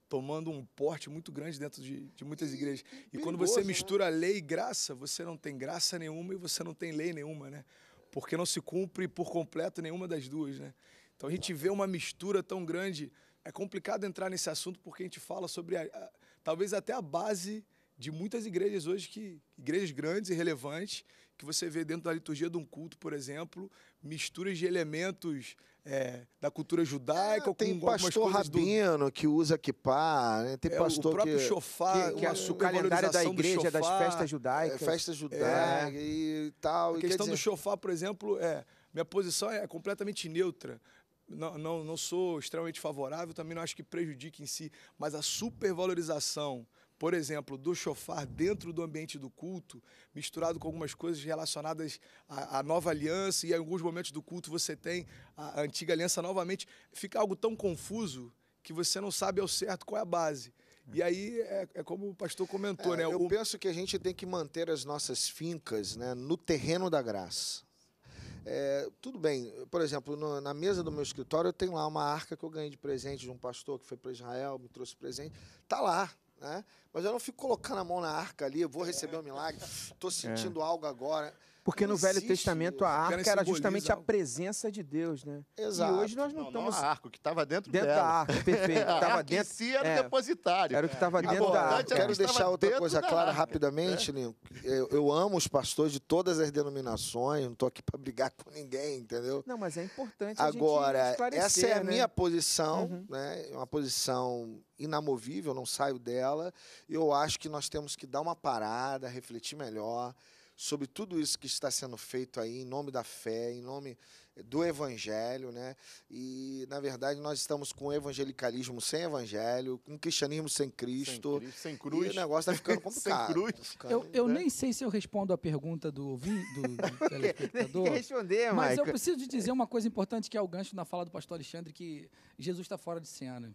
tomando um porte muito grande dentro de, de muitas igrejas. E quando você né? mistura né? lei e graça, você não tem graça nenhuma e você não tem lei nenhuma, né? Porque não se cumpre por completo nenhuma das duas, né? Então a gente vê uma mistura tão grande. É complicado entrar nesse assunto porque a gente fala sobre a, a, talvez até a base de muitas igrejas hoje que igrejas grandes e relevantes que você vê dentro da liturgia de um culto, por exemplo, misturas de elementos é, da cultura judaica. Ah, tem pastor rabino do... que usa kippah, né? tem é, pastor o próprio que... que, que a, o calendário da igreja, das festas judaicas. É, festa judaica é, e tal. A questão dizer... do shofá, por exemplo, é, minha posição é completamente neutra. Não, não, não sou extremamente favorável, também não acho que prejudique em si, mas a supervalorização por exemplo, do chofar dentro do ambiente do culto, misturado com algumas coisas relacionadas à, à nova aliança, e em alguns momentos do culto você tem a, a antiga aliança novamente, fica algo tão confuso que você não sabe ao certo qual é a base. E aí é, é, como o pastor comentou, é, né? Eu o... penso que a gente tem que manter as nossas fincas né, no terreno da graça. É, tudo bem, por exemplo, no, na mesa do meu escritório eu tenho lá uma arca que eu ganhei de presente de um pastor que foi para Israel, me trouxe presente. Tá lá, né? Mas eu não fico colocando a mão na arca ali, vou receber um milagre, estou é. sentindo é. algo agora. Porque não no Velho Testamento a arca era justamente algo. a presença de Deus, né? Exato. E hoje nós não, não estamos. Não a arca, que estava dentro, dentro dela. da arca, perfeito. <laughs> a dentro... si era é, depositário. Era o que estava é. dentro da arca. Eu quero deixar outra coisa clara rapidamente, é. Eu, eu, amo os pastores de todas as denominações, não estou aqui para brigar com ninguém, entendeu? Não, mas é importante Agora, essa é a né? minha posição, uhum. né? É uma posição inamovível, não saio dela. Eu acho que nós temos que dar uma parada, refletir melhor sobre tudo isso que está sendo feito aí em nome da fé, em nome do evangelho, né? E na verdade nós estamos com o evangelicalismo sem evangelho, com o cristianismo sem Cristo, sem, Cristo, sem cruz. E o negócio está ficando <laughs> complicado. sem cruz. Tá ficando, eu, eu né? nem sei se eu respondo a pergunta do ouvinte, do, do <laughs> telespectador. responder, mas Michael. eu preciso de dizer uma coisa importante que é o gancho na fala do pastor Alexandre que Jesus está fora de cena.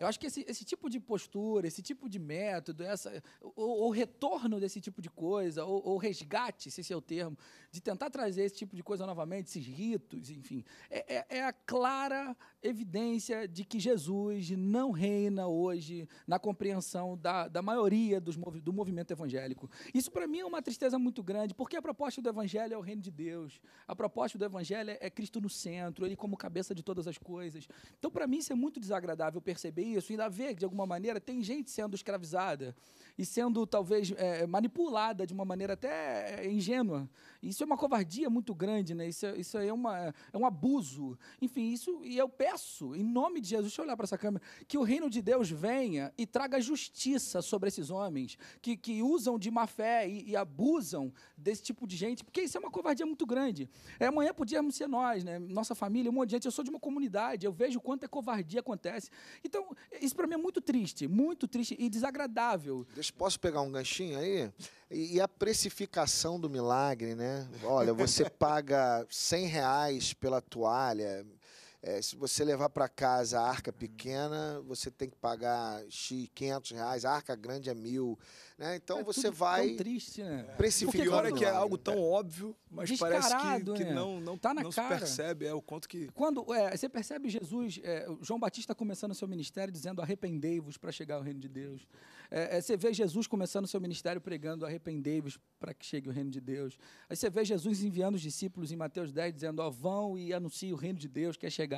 Eu acho que esse, esse tipo de postura, esse tipo de método, essa, o, o retorno desse tipo de coisa, ou, resgate, se esse é o termo, de tentar trazer esse tipo de coisa novamente, esses ritos, enfim, é, é, é a clara evidência de que Jesus não reina hoje na compreensão da, da maioria dos, do movimento evangélico. Isso, para mim, é uma tristeza muito grande, porque a proposta do evangelho é o reino de Deus, a proposta do evangelho é, é Cristo no centro, ele como cabeça de todas as coisas. Então, para mim, isso é muito desagradável perceber isso, ainda vê que, de alguma maneira, tem gente sendo escravizada e sendo, talvez, é, manipulada de uma maneira até é, ingênua isso é uma covardia muito grande, né? Isso, é, é, uma, é um abuso. Enfim, isso, e eu peço, em nome de Jesus, deixa eu olhar para essa câmera, que o reino de Deus venha e traga justiça sobre esses homens que, que usam de má fé e, e abusam desse tipo de gente, porque isso é uma covardia muito grande. É, amanhã podíamos ser nós, né? Nossa família, um monte de gente. Eu sou de uma comunidade, eu vejo quanto é covardia acontece. Então, isso para mim é muito triste, muito triste e desagradável. Deixa, posso pegar um ganchinho aí? E, a precificação do milagre, né? Olha, você <laughs> paga 100 reais pela toalha, é, se você levar para casa a arca uhum. pequena, você tem que pagar X, 500 reais, a arca grande é mil. Né? Então é você vai. Tão triste, né? Precificando. Pior é que é algo né? tão óbvio, mas Descarado, parece que, né? que não, não, tá na não cara. se percebe. É o quanto que. Quando é, você percebe Jesus, é, João Batista tá começando o seu ministério dizendo: arrependei-vos para chegar ao reino de Deus. É, é, você vê Jesus começando o seu ministério pregando: arrependei-vos para que chegue o reino de Deus. Aí você vê Jesus enviando os discípulos em Mateus 10 dizendo: ó, vão e anuncie o reino de Deus, quer chegar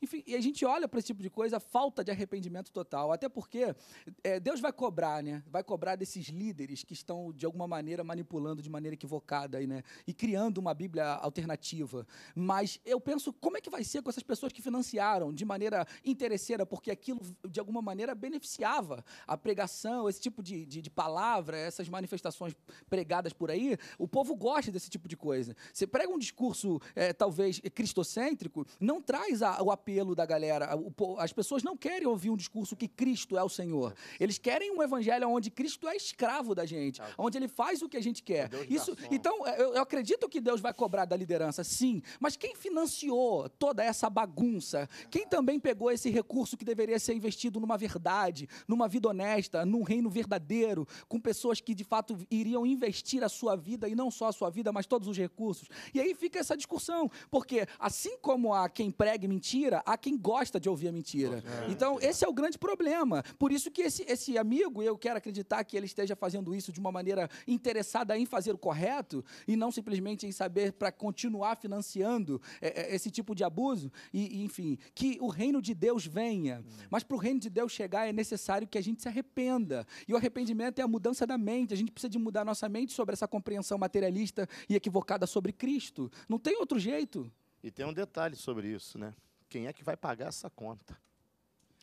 enfim, e a gente olha para esse tipo de coisa, falta de arrependimento total. Até porque é, Deus vai cobrar, né? Vai cobrar desses líderes que estão, de alguma maneira, manipulando de maneira equivocada aí, né? e criando uma Bíblia alternativa. Mas eu penso, como é que vai ser com essas pessoas que financiaram de maneira interesseira, porque aquilo, de alguma maneira, beneficiava a pregação, esse tipo de, de, de palavra, essas manifestações pregadas por aí. O povo gosta desse tipo de coisa. Você prega um discurso, é, talvez, cristocêntrico, não traz traz a, o apelo da galera. o, as pessoas não querem ouvir um discurso que Cristo é o Senhor. Eles querem um evangelho onde Cristo é escravo da gente, onde ele faz o que a gente quer. Isso, então, é, eu, eu acredito que Deus vai cobrar da liderança, sim, mas quem financiou toda essa bagunça? Quem também pegou esse recurso que deveria ser investido numa verdade, numa vida honesta, num reino verdadeiro, com pessoas que de fato iriam investir a sua vida e não só a sua vida, mas todos os recursos? E aí fica essa discussão, porque assim como há quem pregue mentira há quem gosta de ouvir a mentira. É, então, esse é o grande problema. Por isso que esse, esse amigo, eu quero acreditar que ele esteja fazendo isso de uma maneira interessada em fazer o correto e não simplesmente em saber para continuar financiando é, é, esse tipo de abuso. E, e, enfim, que o reino de Deus venha. Hum. Mas para o reino de Deus chegar é necessário que a gente se arrependa. E o arrependimento é a mudança da mente. A gente precisa de mudar nossa mente sobre essa compreensão materialista e equivocada sobre Cristo. Não tem outro jeito. E tem um detalhe sobre isso, né? Quem é que vai pagar essa conta?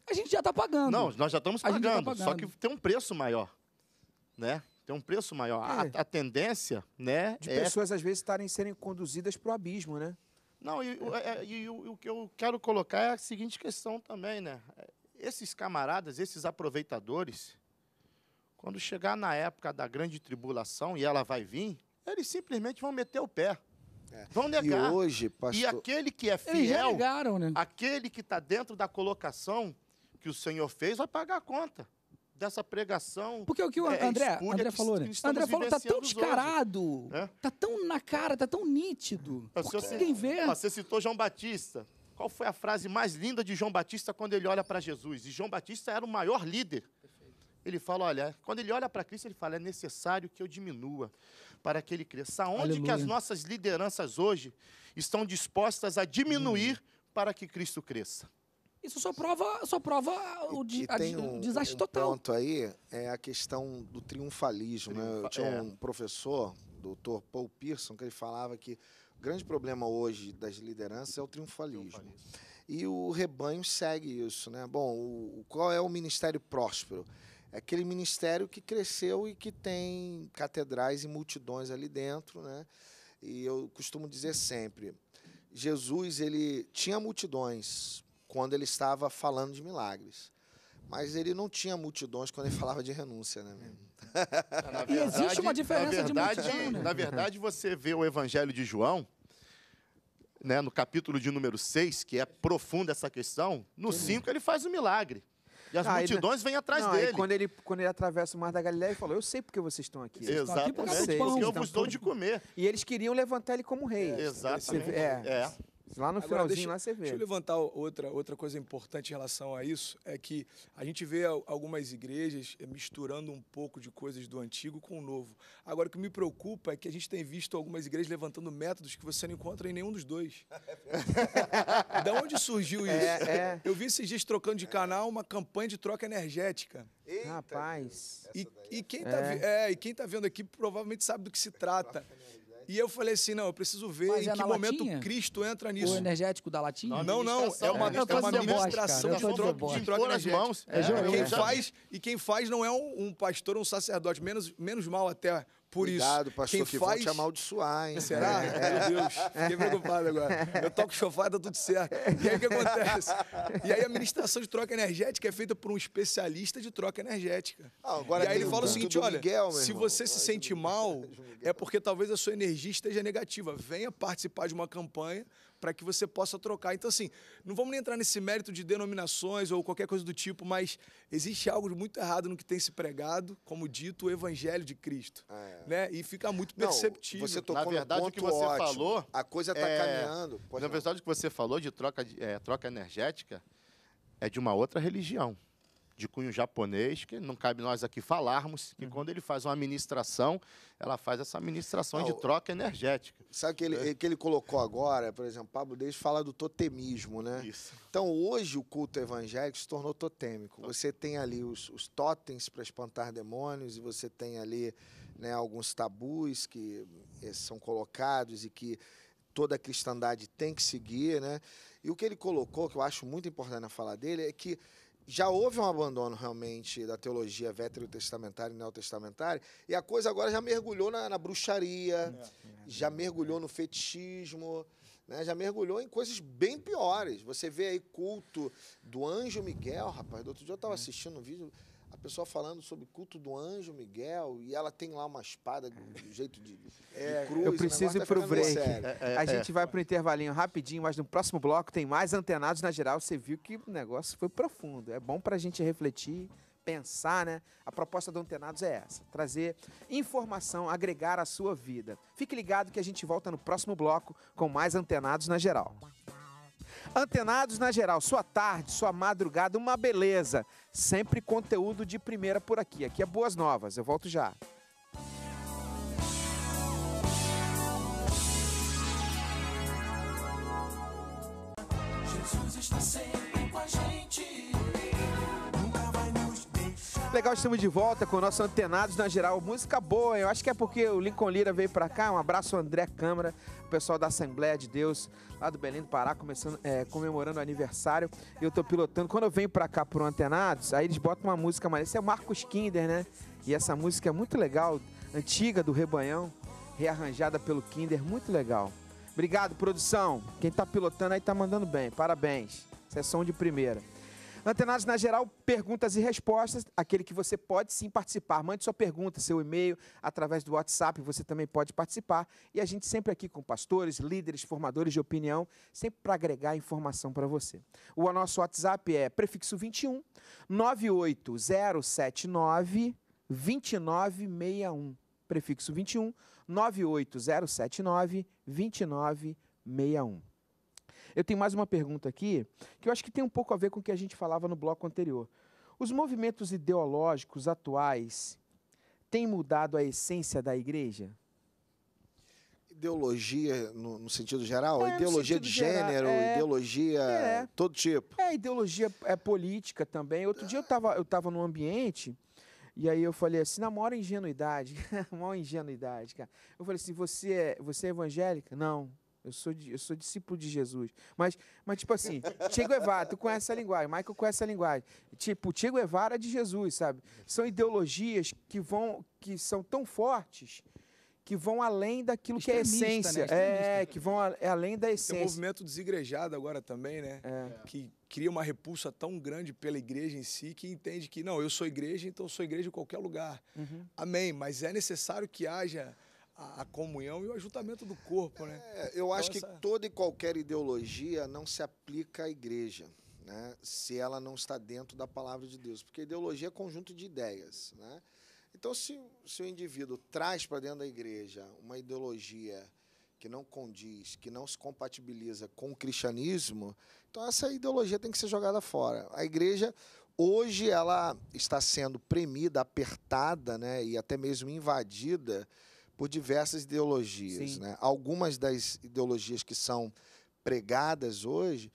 A gente já está pagando. Não, nós já estamos pagando, tá pagando, só que tem um preço maior, né? Tem um preço maior. É. A, a, tendência, né? De é... pessoas às vezes estarem sendo conduzidas para o abismo, né? Não, e, é, é. e, e o, o que eu quero colocar é a seguinte questão também, né? Esses camaradas, esses aproveitadores, quando chegar na época da grande tribulação e ela vai vir, eles simplesmente vão meter o pé. É. Vão negar. E hoje, pastor... E aquele que é fiel, Eles negaram, né? aquele que está dentro da colocação que o Senhor fez, vai pagar a conta dessa pregação. Porque é o que o é, é André, André falou, né? André falou, tá tão descarado, está tá tão na cara, tá tão nítido. Ah, Por que você, ninguém vê? Ah, você citou João Batista. Qual foi a frase mais linda de João Batista quando ele olha para Jesus? E João Batista era o maior líder. Ele fala, olha, quando ele olha para Cristo, ele fala, é necessário que eu diminua para que ele cresça. Onde que as nossas lideranças hoje estão dispostas a diminuir hum. para que Cristo cresça? Isso só prova, só prova o, a, um, desastre um total. ponto aí é a questão do triunfalismo. Triunfa né? Eu tinha é. um professor, doutor Paul Pearson, que ele falava que o grande problema hoje das lideranças é o triunfalismo. triunfalismo. E o rebanho segue isso. Né? Bom, o, qual é o ministério próspero? É aquele ministério que cresceu e que tem catedrais e multidões ali dentro, né? E eu costumo dizer sempre, Jesus ele tinha multidões quando ele estava falando de milagres. Mas ele não tinha multidões quando ele falava de renúncia, né? verdade, <laughs> e existe uma diferença verdade, de multidão, né? Na verdade, você vê o Evangelho de João, né, no capítulo de número 6, que é profunda essa questão, no 5 ele faz o um milagre. E as ah, multidões ele... vêm atrás não, dele. Quando ele, quando ele atravessa o Mar da Galileia, ele falou: Eu sei porque vocês estão aqui. Vocês Exatamente. Estão aqui porque eu vos dou de comer. E eles queriam levantar ele como rei. Exatamente. É. é. Lá no Agora, finalzinho, deixa, lá você vê. Deixa eu levantar outra, outra coisa importante em relação a isso, é que a gente vê algumas igrejas eh, misturando um pouco de coisas do antigo com o novo. Agora, o que me preocupa é que a gente tem visto algumas igrejas levantando métodos que você não encontra em nenhum dos dois. <laughs> É. da onde surgiu é, isso? É, é. Eu vi esses dias trocando de canal uma campanha de troca energética. Eita, Rapaz. E, e, é quem tá é. Tá, é, e quem tá vendo aqui provavelmente sabe do que se trata. E eu falei assim, não, eu preciso ver Mas em é que momento latinha? Cristo entra nisso. O energético da latinha? Não, não, é, né? é uma, é, é uma de, de troca, de troca mãos. É, é, quem faz, e quem faz não é um, um pastor, um sacerdote, menos, menos mal até por Cuidado, isso. pastor, Quem que faz... vão te amaldiçoar, hein? Será? É. é. Meu Deus, fiquei preocupado agora. Eu toco chofar, tá tudo certo. E aí o que acontece? E aí a administração de troca energética é feita por um especialista de troca energética. Ah, agora e aí ele fala o seguinte, olha, Miguel, se irmão. você se sente mal, <laughs> é porque talvez a sua energia esteja negativa. Venha participar de uma campanha para que você possa trocar. Então, assim, não vamos nem entrar nesse mérito de denominações ou qualquer coisa do tipo, mas existe algo muito errado no que tem se pregado, como dito, o evangelho de Cristo. Ah, é. Né? E fica muito perceptível. Não, você tocou Na verdade, no ponto o que você ótimo. falou. A coisa está é... caminhando. Pode Na verdade, o que você falou de troca, de, é, troca energética é de uma outra religião de cunho japonês, que não cabe nós aqui falarmos, que uhum. quando ele faz uma ministração ela faz essa administração ah, de troca energética. Sabe que ele, é. que ele colocou agora, por exemplo, Pablo Deus fala do totemismo, né? Isso. Então, hoje o culto evangélico se tornou totêmico. Ah. Você tem ali os, os totens para espantar demônios, e você tem ali né, alguns tabus que eh, são colocados e que toda a cristandade tem que seguir, né? E o que ele colocou, que eu acho muito importante na fala dele, é que já houve um abandono realmente da teologia veterotestamentária e neotestamentária, e a coisa agora já mergulhou na, na bruxaria, é. já mergulhou no fetichismo, né? já mergulhou em coisas bem piores. Você vê aí culto do anjo Miguel, rapaz. Do outro dia eu estava uhum. assistindo um vídeo pessoa falando sobre culto do anjo Miguel e ela tem lá uma espada do jeito de, de é, cruz. Eu preciso ir pro break. É, é, a é. gente vai pro intervalinho rapidinho, mas no próximo bloco tem mais antenados na geral. Você viu que o negócio foi profundo. É bom para a gente refletir pensar, né? A proposta do Antenados é essa: trazer informação, agregar à sua vida. Fique ligado que a gente volta no próximo bloco com mais Antenados na geral. Antenados na geral, sua tarde, sua madrugada, uma beleza. Sempre conteúdo de primeira por aqui. Aqui é Boas Novas, eu volto já. Jesus está sempre com a gente legal, estamos de volta com o nosso Antenados na Geral. Música boa, eu acho que é porque o Lincoln Lira veio para cá. Um abraço ao André Câmara, o pessoal da Assembleia de Deus, lá do Belém do Pará, começando, é, comemorando o aniversário. Eu tô pilotando. Quando eu venho para cá pro Antenados, aí eles botam uma música mais. Esse é o Marcos Kinder, né? E essa música é muito legal, antiga do Rebanhão, rearranjada pelo Kinder, muito legal. Obrigado, produção. Quem tá pilotando aí tá mandando bem. Parabéns. sessão é som de primeira. Antenados na geral, perguntas e respostas, aquele que você pode sim participar. Mande sua pergunta, seu e-mail, através do WhatsApp, você também pode participar. E a gente sempre aqui com pastores, líderes, formadores de opinião, sempre para agregar informação para você. O nosso WhatsApp é prefixo 21 98079 2961. Prefixo 21 98079 2961. Eu tenho mais uma pergunta aqui, que eu acho que tem um pouco a ver com o que a gente falava no bloco anterior. Os movimentos ideológicos atuais têm mudado a essência da igreja? ideologia no, no, sentido geral? É, ideologia sentido de gênero, geral, é, ideologia é, todo tipo. É, ideologia é política também. Outro dia eu estava eu tava num ambiente e aí eu falei assim, na ingenuidade, <laughs> maior ingenuidade, cara. Eu falei assim, você é, você é evangélica? Não. Eu sou, eu sou discípulo de Jesus. Mas, mas tipo assim, Che Guevara, tu conhece a linguagem, Michael conhece a linguagem. Tipo, Che Guevara é de Jesus, sabe? São ideologias que vão, que são tão fortes que vão além daquilo que é né? essência. Né? É, que vão a, é além da essência. Tem um movimento desigrejado agora também, né? É. Que cria uma repulsa tão grande pela igreja em si que entende que, não, eu sou igreja, então eu sou igreja em qualquer lugar. Uhum. Amém. Mas é necessário que haja a, comunhão e o ajuntamento do corpo, né? É, eu acho então, essa... que toda e qualquer ideologia não se aplica à igreja. Né, se ela não está dentro da palavra de Deus, porque ideologia é conjunto de ideias. Né? Então, se, se o indivíduo traz para dentro da igreja uma ideologia que não condiz, que não se compatibiliza com o cristianismo, então essa ideologia tem que ser jogada fora. A igreja, hoje, ela está sendo premida, apertada né, e até mesmo invadida por diversas ideologias. Né? Algumas das ideologias que são pregadas hoje,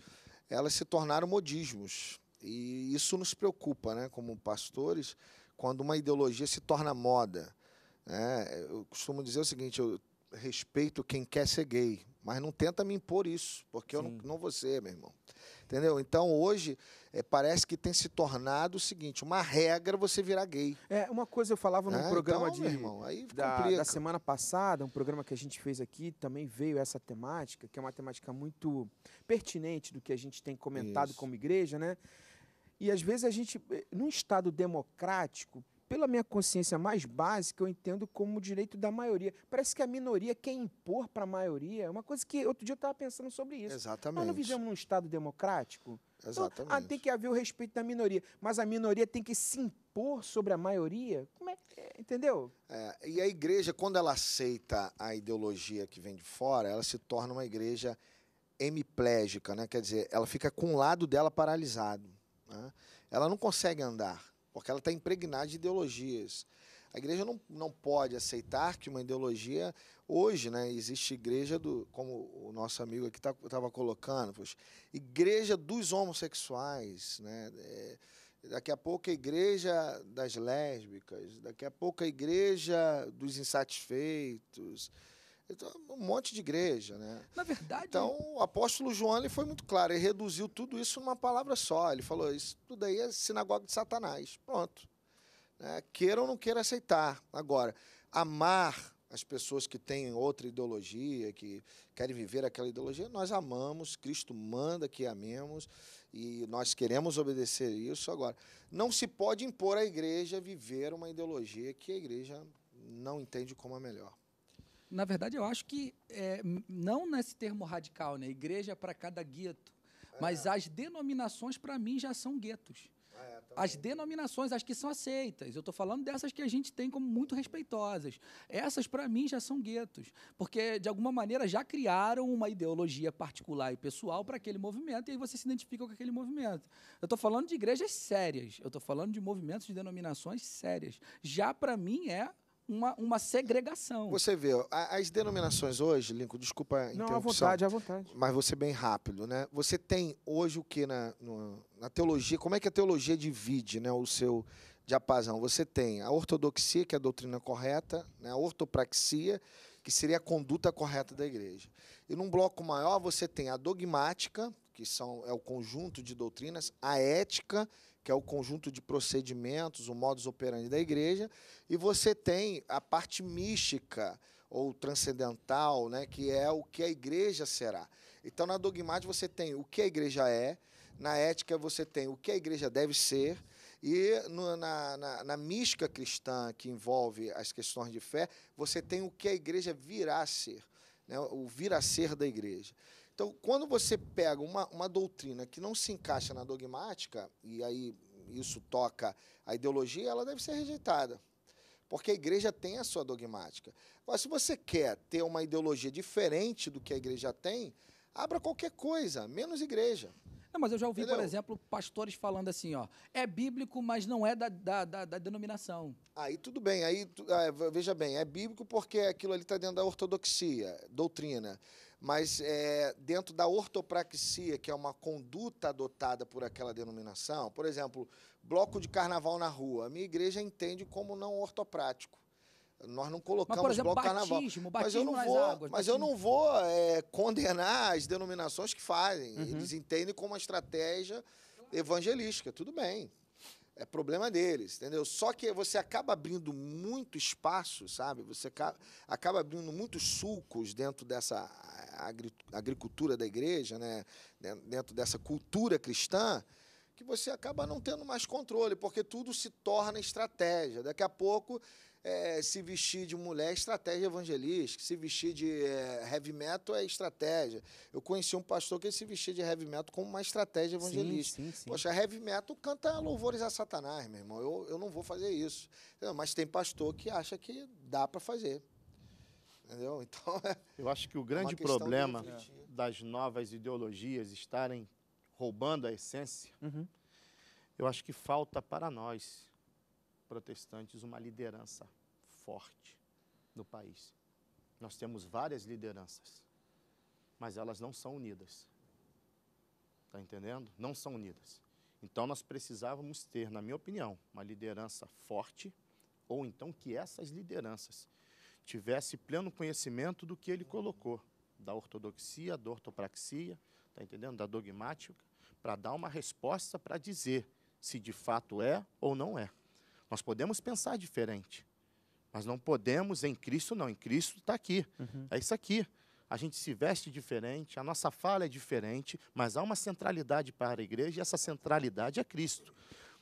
elas se tornaram modismos. E isso nos preocupa, né, como pastores, quando uma ideologia se torna moda. Né? Eu costumo dizer o seguinte: eu respeito quem quer ser gay, mas não tenta me impor isso, porque Sim. eu não, não vou ser, meu irmão. Entendeu? Então hoje é, parece que tem se tornado o seguinte: uma regra você virar gay. É, uma coisa eu falava num ah, programa então, de. Irmão, aí da, da semana passada, um programa que a gente fez aqui, também veio essa temática, que é uma temática muito pertinente do que a gente tem comentado isso. como igreja, né? E às vezes a gente, eh, num Estado democrático, pela minha consciência mais básica, eu entendo como o direito da maioria. Parece que a minoria quer impor para a maioria. É uma coisa que outro dia eu estava pensando sobre isso. Exatamente. Nós não vivemos num Estado democrático? Exatamente. Então, ah, tem que haver o respeito da minoria, mas a minoria tem que se impor sobre a maioria? Como é, é? Entendeu? É, e a igreja, quando ela aceita a ideologia que vem de fora, ela se torna uma igreja hemiplégica, né? quer dizer, ela fica com o lado dela paralisado. Né? Ela não consegue andar porque ela está impregnada de ideologias. A igreja não, não pode aceitar que uma ideologia. Hoje, né, existe igreja do. Como o nosso amigo aqui estava tá, colocando, pois igreja dos homossexuais, né? É, daqui a pouco a igreja das lésbicas, daqui a pouco a igreja dos insatisfeitos. Então, é um monte de igreja, né? Na verdade. Então, o apóstolo João ele foi muito claro, ele reduziu tudo isso numa palavra só. Ele falou: Isso tudo aí é sinagoga de Satanás. Pronto. Né? Queira ou não queira aceitar. Agora, amar as pessoas que têm outra ideologia, que querem viver aquela ideologia, nós amamos, Cristo manda que amemos e nós queremos obedecer isso. Agora, não se pode impor à igreja viver uma ideologia que a igreja não entende como a melhor na verdade, eu acho que é, não nesse termo radical, né? Igreja é para cada gueto. É. Mas as denominações, para mim, já são guetos. Ah, é, as denominações, as que são aceitas. Eu estou falando dessas que a gente tem como muito respeitosas. Essas, para mim, já são guetos. Porque, de alguma maneira, já criaram uma ideologia particular e pessoal para aquele movimento, e aí você se identifica com aquele movimento. Eu estou falando de igrejas sérias. Eu estou falando de movimentos de denominações sérias. Já, para mim, é uma, uma segregação. Você vê, as denominações hoje, Lincoln, desculpa Não, à vontade, à vontade. Mas você bem rápido, né? Você tem hoje o que na, na teologia, como é que a teologia divide né, o seu diapasão? Você tem a ortodoxia, que é a doutrina correta, né, a ortopraxia, que seria a conduta correta da igreja. E num bloco maior você tem a dogmática, que são, é o conjunto de doutrinas, a ética, que é o conjunto de procedimentos, o modus operandi da igreja, e você tem a parte mística ou transcendental, né, que é o que a igreja será. Então, na dogmática, você tem o que a igreja é, na ética, você tem o que a igreja deve ser, e no, na, na, na, mística cristã, que envolve as questões de fé, você tem o que a igreja virá a ser, né, o vir a ser da igreja. Então, quando você pega uma, uma doutrina que não se encaixa na dogmática, e aí isso toca a ideologia, ela deve ser rejeitada. Porque a igreja tem a sua dogmática. Mas se você quer ter uma ideologia diferente do que a igreja tem, abra qualquer coisa, menos igreja. Não, mas eu já ouvi, Entendeu? por exemplo, pastores falando assim, ó, é bíblico, mas não é da, da, da, da denominação. Aí tudo bem, aí tu, ah, é, veja bem, é bíblico porque aquilo ali está dentro da ortodoxia, doutrina mas é, dentro da ortopraxia, que é uma conduta adotada por aquela denominação, por exemplo, bloco de carnaval na rua, a minha igreja entende como não ortoprático. Nós não colocamos mas, exemplo, bloco batismo, carnaval. Batismo mas eu não vou, águas, mas eu não vou é, condenar as denominações que fazem. Uhum. Eles entendem como uma estratégia evangelística, tudo bem é problema deles, entendeu? Só que você acaba abrindo muito espaço, sabe? Você acaba abrindo muitos sulcos dentro dessa agricultura da igreja, né? Dentro dessa cultura cristã, que você acaba não tendo mais controle, porque tudo se torna estratégia. Daqui a pouco é, se vestir de mulher é estratégia evangelística, se vestir de é, heavy metal é estratégia. Eu conheci um pastor que se vestia de heavy metal como uma estratégia evangelística. Sim, sim, sim. Poxa, heavy metal canta louvores a Satanás, meu irmão. Eu, eu não vou fazer isso. Mas tem pastor que acha que dá para fazer. Entendeu? <laughs> Então, é eu acho que o grande problema das novas ideologias estarem roubando a essência, uhum. eu acho que falta para nós protestantes uma liderança forte no país. Nós temos várias lideranças, mas elas não são unidas. Está entendendo? Não são unidas. Então nós precisávamos ter, na minha opinião, uma liderança forte, ou então que essas lideranças tivesse pleno conhecimento do que ele colocou, da ortodoxia, da ortopraxia, tá entendendo? Da dogmática, para dar uma resposta para dizer se de fato é ou não é. Nós podemos pensar diferente, mas não podemos em Cristo, não. Em Cristo está aqui. Uhum. É isso aqui. A gente se veste diferente, a nossa fala é diferente, mas há uma centralidade para a igreja e essa centralidade é Cristo.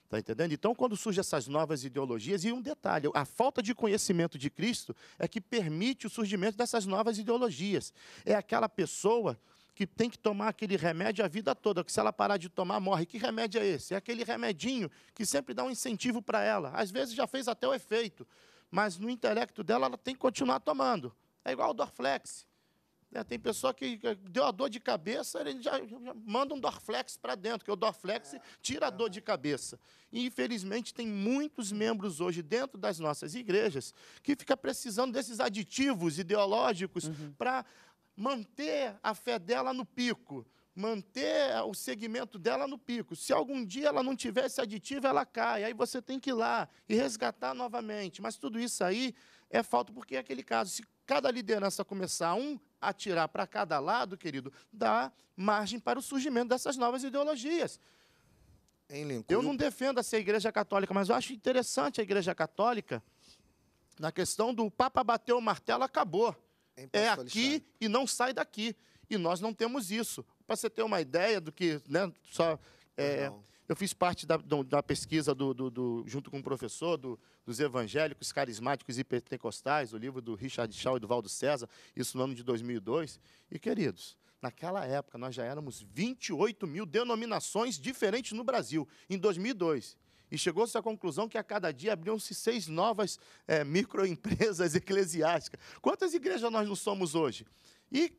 Está entendendo? Então, quando surgem essas novas ideologias, e um detalhe, a falta de conhecimento de Cristo é que permite o surgimento dessas novas ideologias. É aquela pessoa que tem que tomar aquele remédio a vida toda, que se ela parar de tomar, morre. Que remédio é esse? É aquele remedinho que sempre dá um incentivo para ela. Às vezes já fez até o efeito mas no intelecto dela ela tem que continuar tomando. É igual o Dorflex. Né? Tem pessoa que deu a dor de cabeça, ele já, já manda um Dorflex para dentro, que o Dorflex é. tira a dor de cabeça. E, infelizmente, tem muitos membros hoje dentro das nossas igrejas que fica precisando desses aditivos ideológicos uhum. para manter a fé dela no pico manter o segmento dela no pico. Se algum dia ela não tiver esse aditivo, ela cai. Aí você tem que ir lá e resgatar novamente. Mas tudo isso aí é falta, porque é aquele caso, se cada liderança começar um a tirar para cada lado, querido, dá margem para o surgimento dessas novas ideologias. Hein, eu não defendo essa Igreja Católica, mas eu acho interessante a Igreja Católica na questão do Papa bateu o martelo, acabou. Hein, é aqui e não sai daqui. E nós não temos isso. Para você ter uma ideia do que, né, só é, eu fiz parte da, da pesquisa do, do, do, junto com um professor do, dos evangélicos carismáticos e pentecostais, o livro do Richard Shaw e do Valdo César, isso no ano de 2002. E, queridos, naquela época nós já éramos 28 mil denominações diferentes no Brasil, em 2002. E chegou-se à conclusão que a cada dia abriam-se seis novas é, microempresas <laughs> eclesiásticas. Quantas igrejas nós não somos hoje? E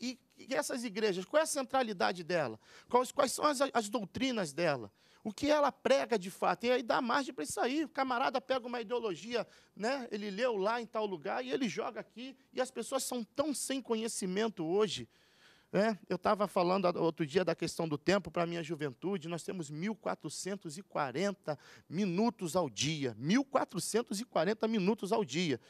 e, e essas igrejas, qual é a centralidade dela? Quais, quais são as, as doutrinas dela? o que ela prega de fato. E aí dá margem para isso aí. O camarada pega uma ideologia, né? ele leu lá em tal lugar e ele joga aqui. E as pessoas são tão sem conhecimento hoje. Né? Eu estava falando outro dia da questão do tempo para a minha juventude. Nós temos 1.440 minutos ao dia. 1.440 minutos ao dia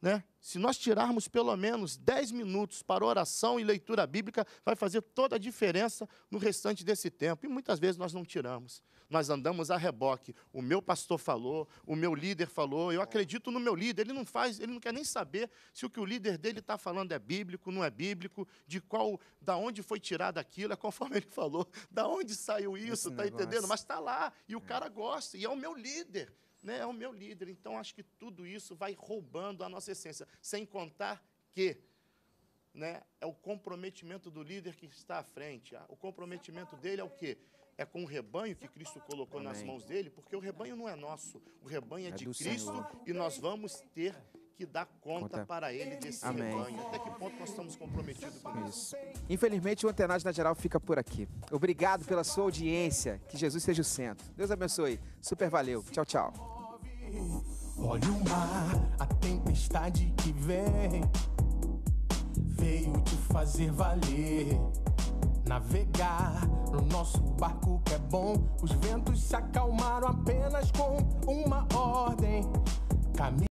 né? Se nós tirarmos pelo menos 10 minutos para oração e leitura bíblica, vai fazer toda a diferença no restante desse tempo. E muitas vezes nós não tiramos. Nós andamos a reboque. O meu pastor falou, o meu líder falou, eu acredito no meu líder. Ele não faz, ele não quer nem saber se o que o líder dele está falando é bíblico, não é bíblico, de qual, da onde foi tirado aquilo, é conforme <laughs> ele falou, da onde saiu isso, está entendendo? Mas está lá, e o é. cara gosta, e é o meu líder né, é o meu líder. Então, acho que tudo isso vai roubando a nossa essência, sem contar que né, é o comprometimento do líder que está à frente. Ah. O comprometimento dele é o quê? É com o rebanho que Cristo colocou Amém. nas mãos dele, porque o rebanho não é nosso, o rebanho é, é de Cristo Senhor. e nós vamos ter que dá conta, conta. para ele desse Amém. rebanho. Até que ponto nós estamos comprometidos com isso? Infelizmente, o Antenagem na Geral fica por aqui. Obrigado pela sua audiência. Que Jesus seja o centro. Deus abençoe. Super valeu. Tchau, tchau. Olha o mar, a tempestade que vem Veio te fazer valer Navegar no nosso barco que é bom Os ventos se acalmaram apenas com uma ordem Caminho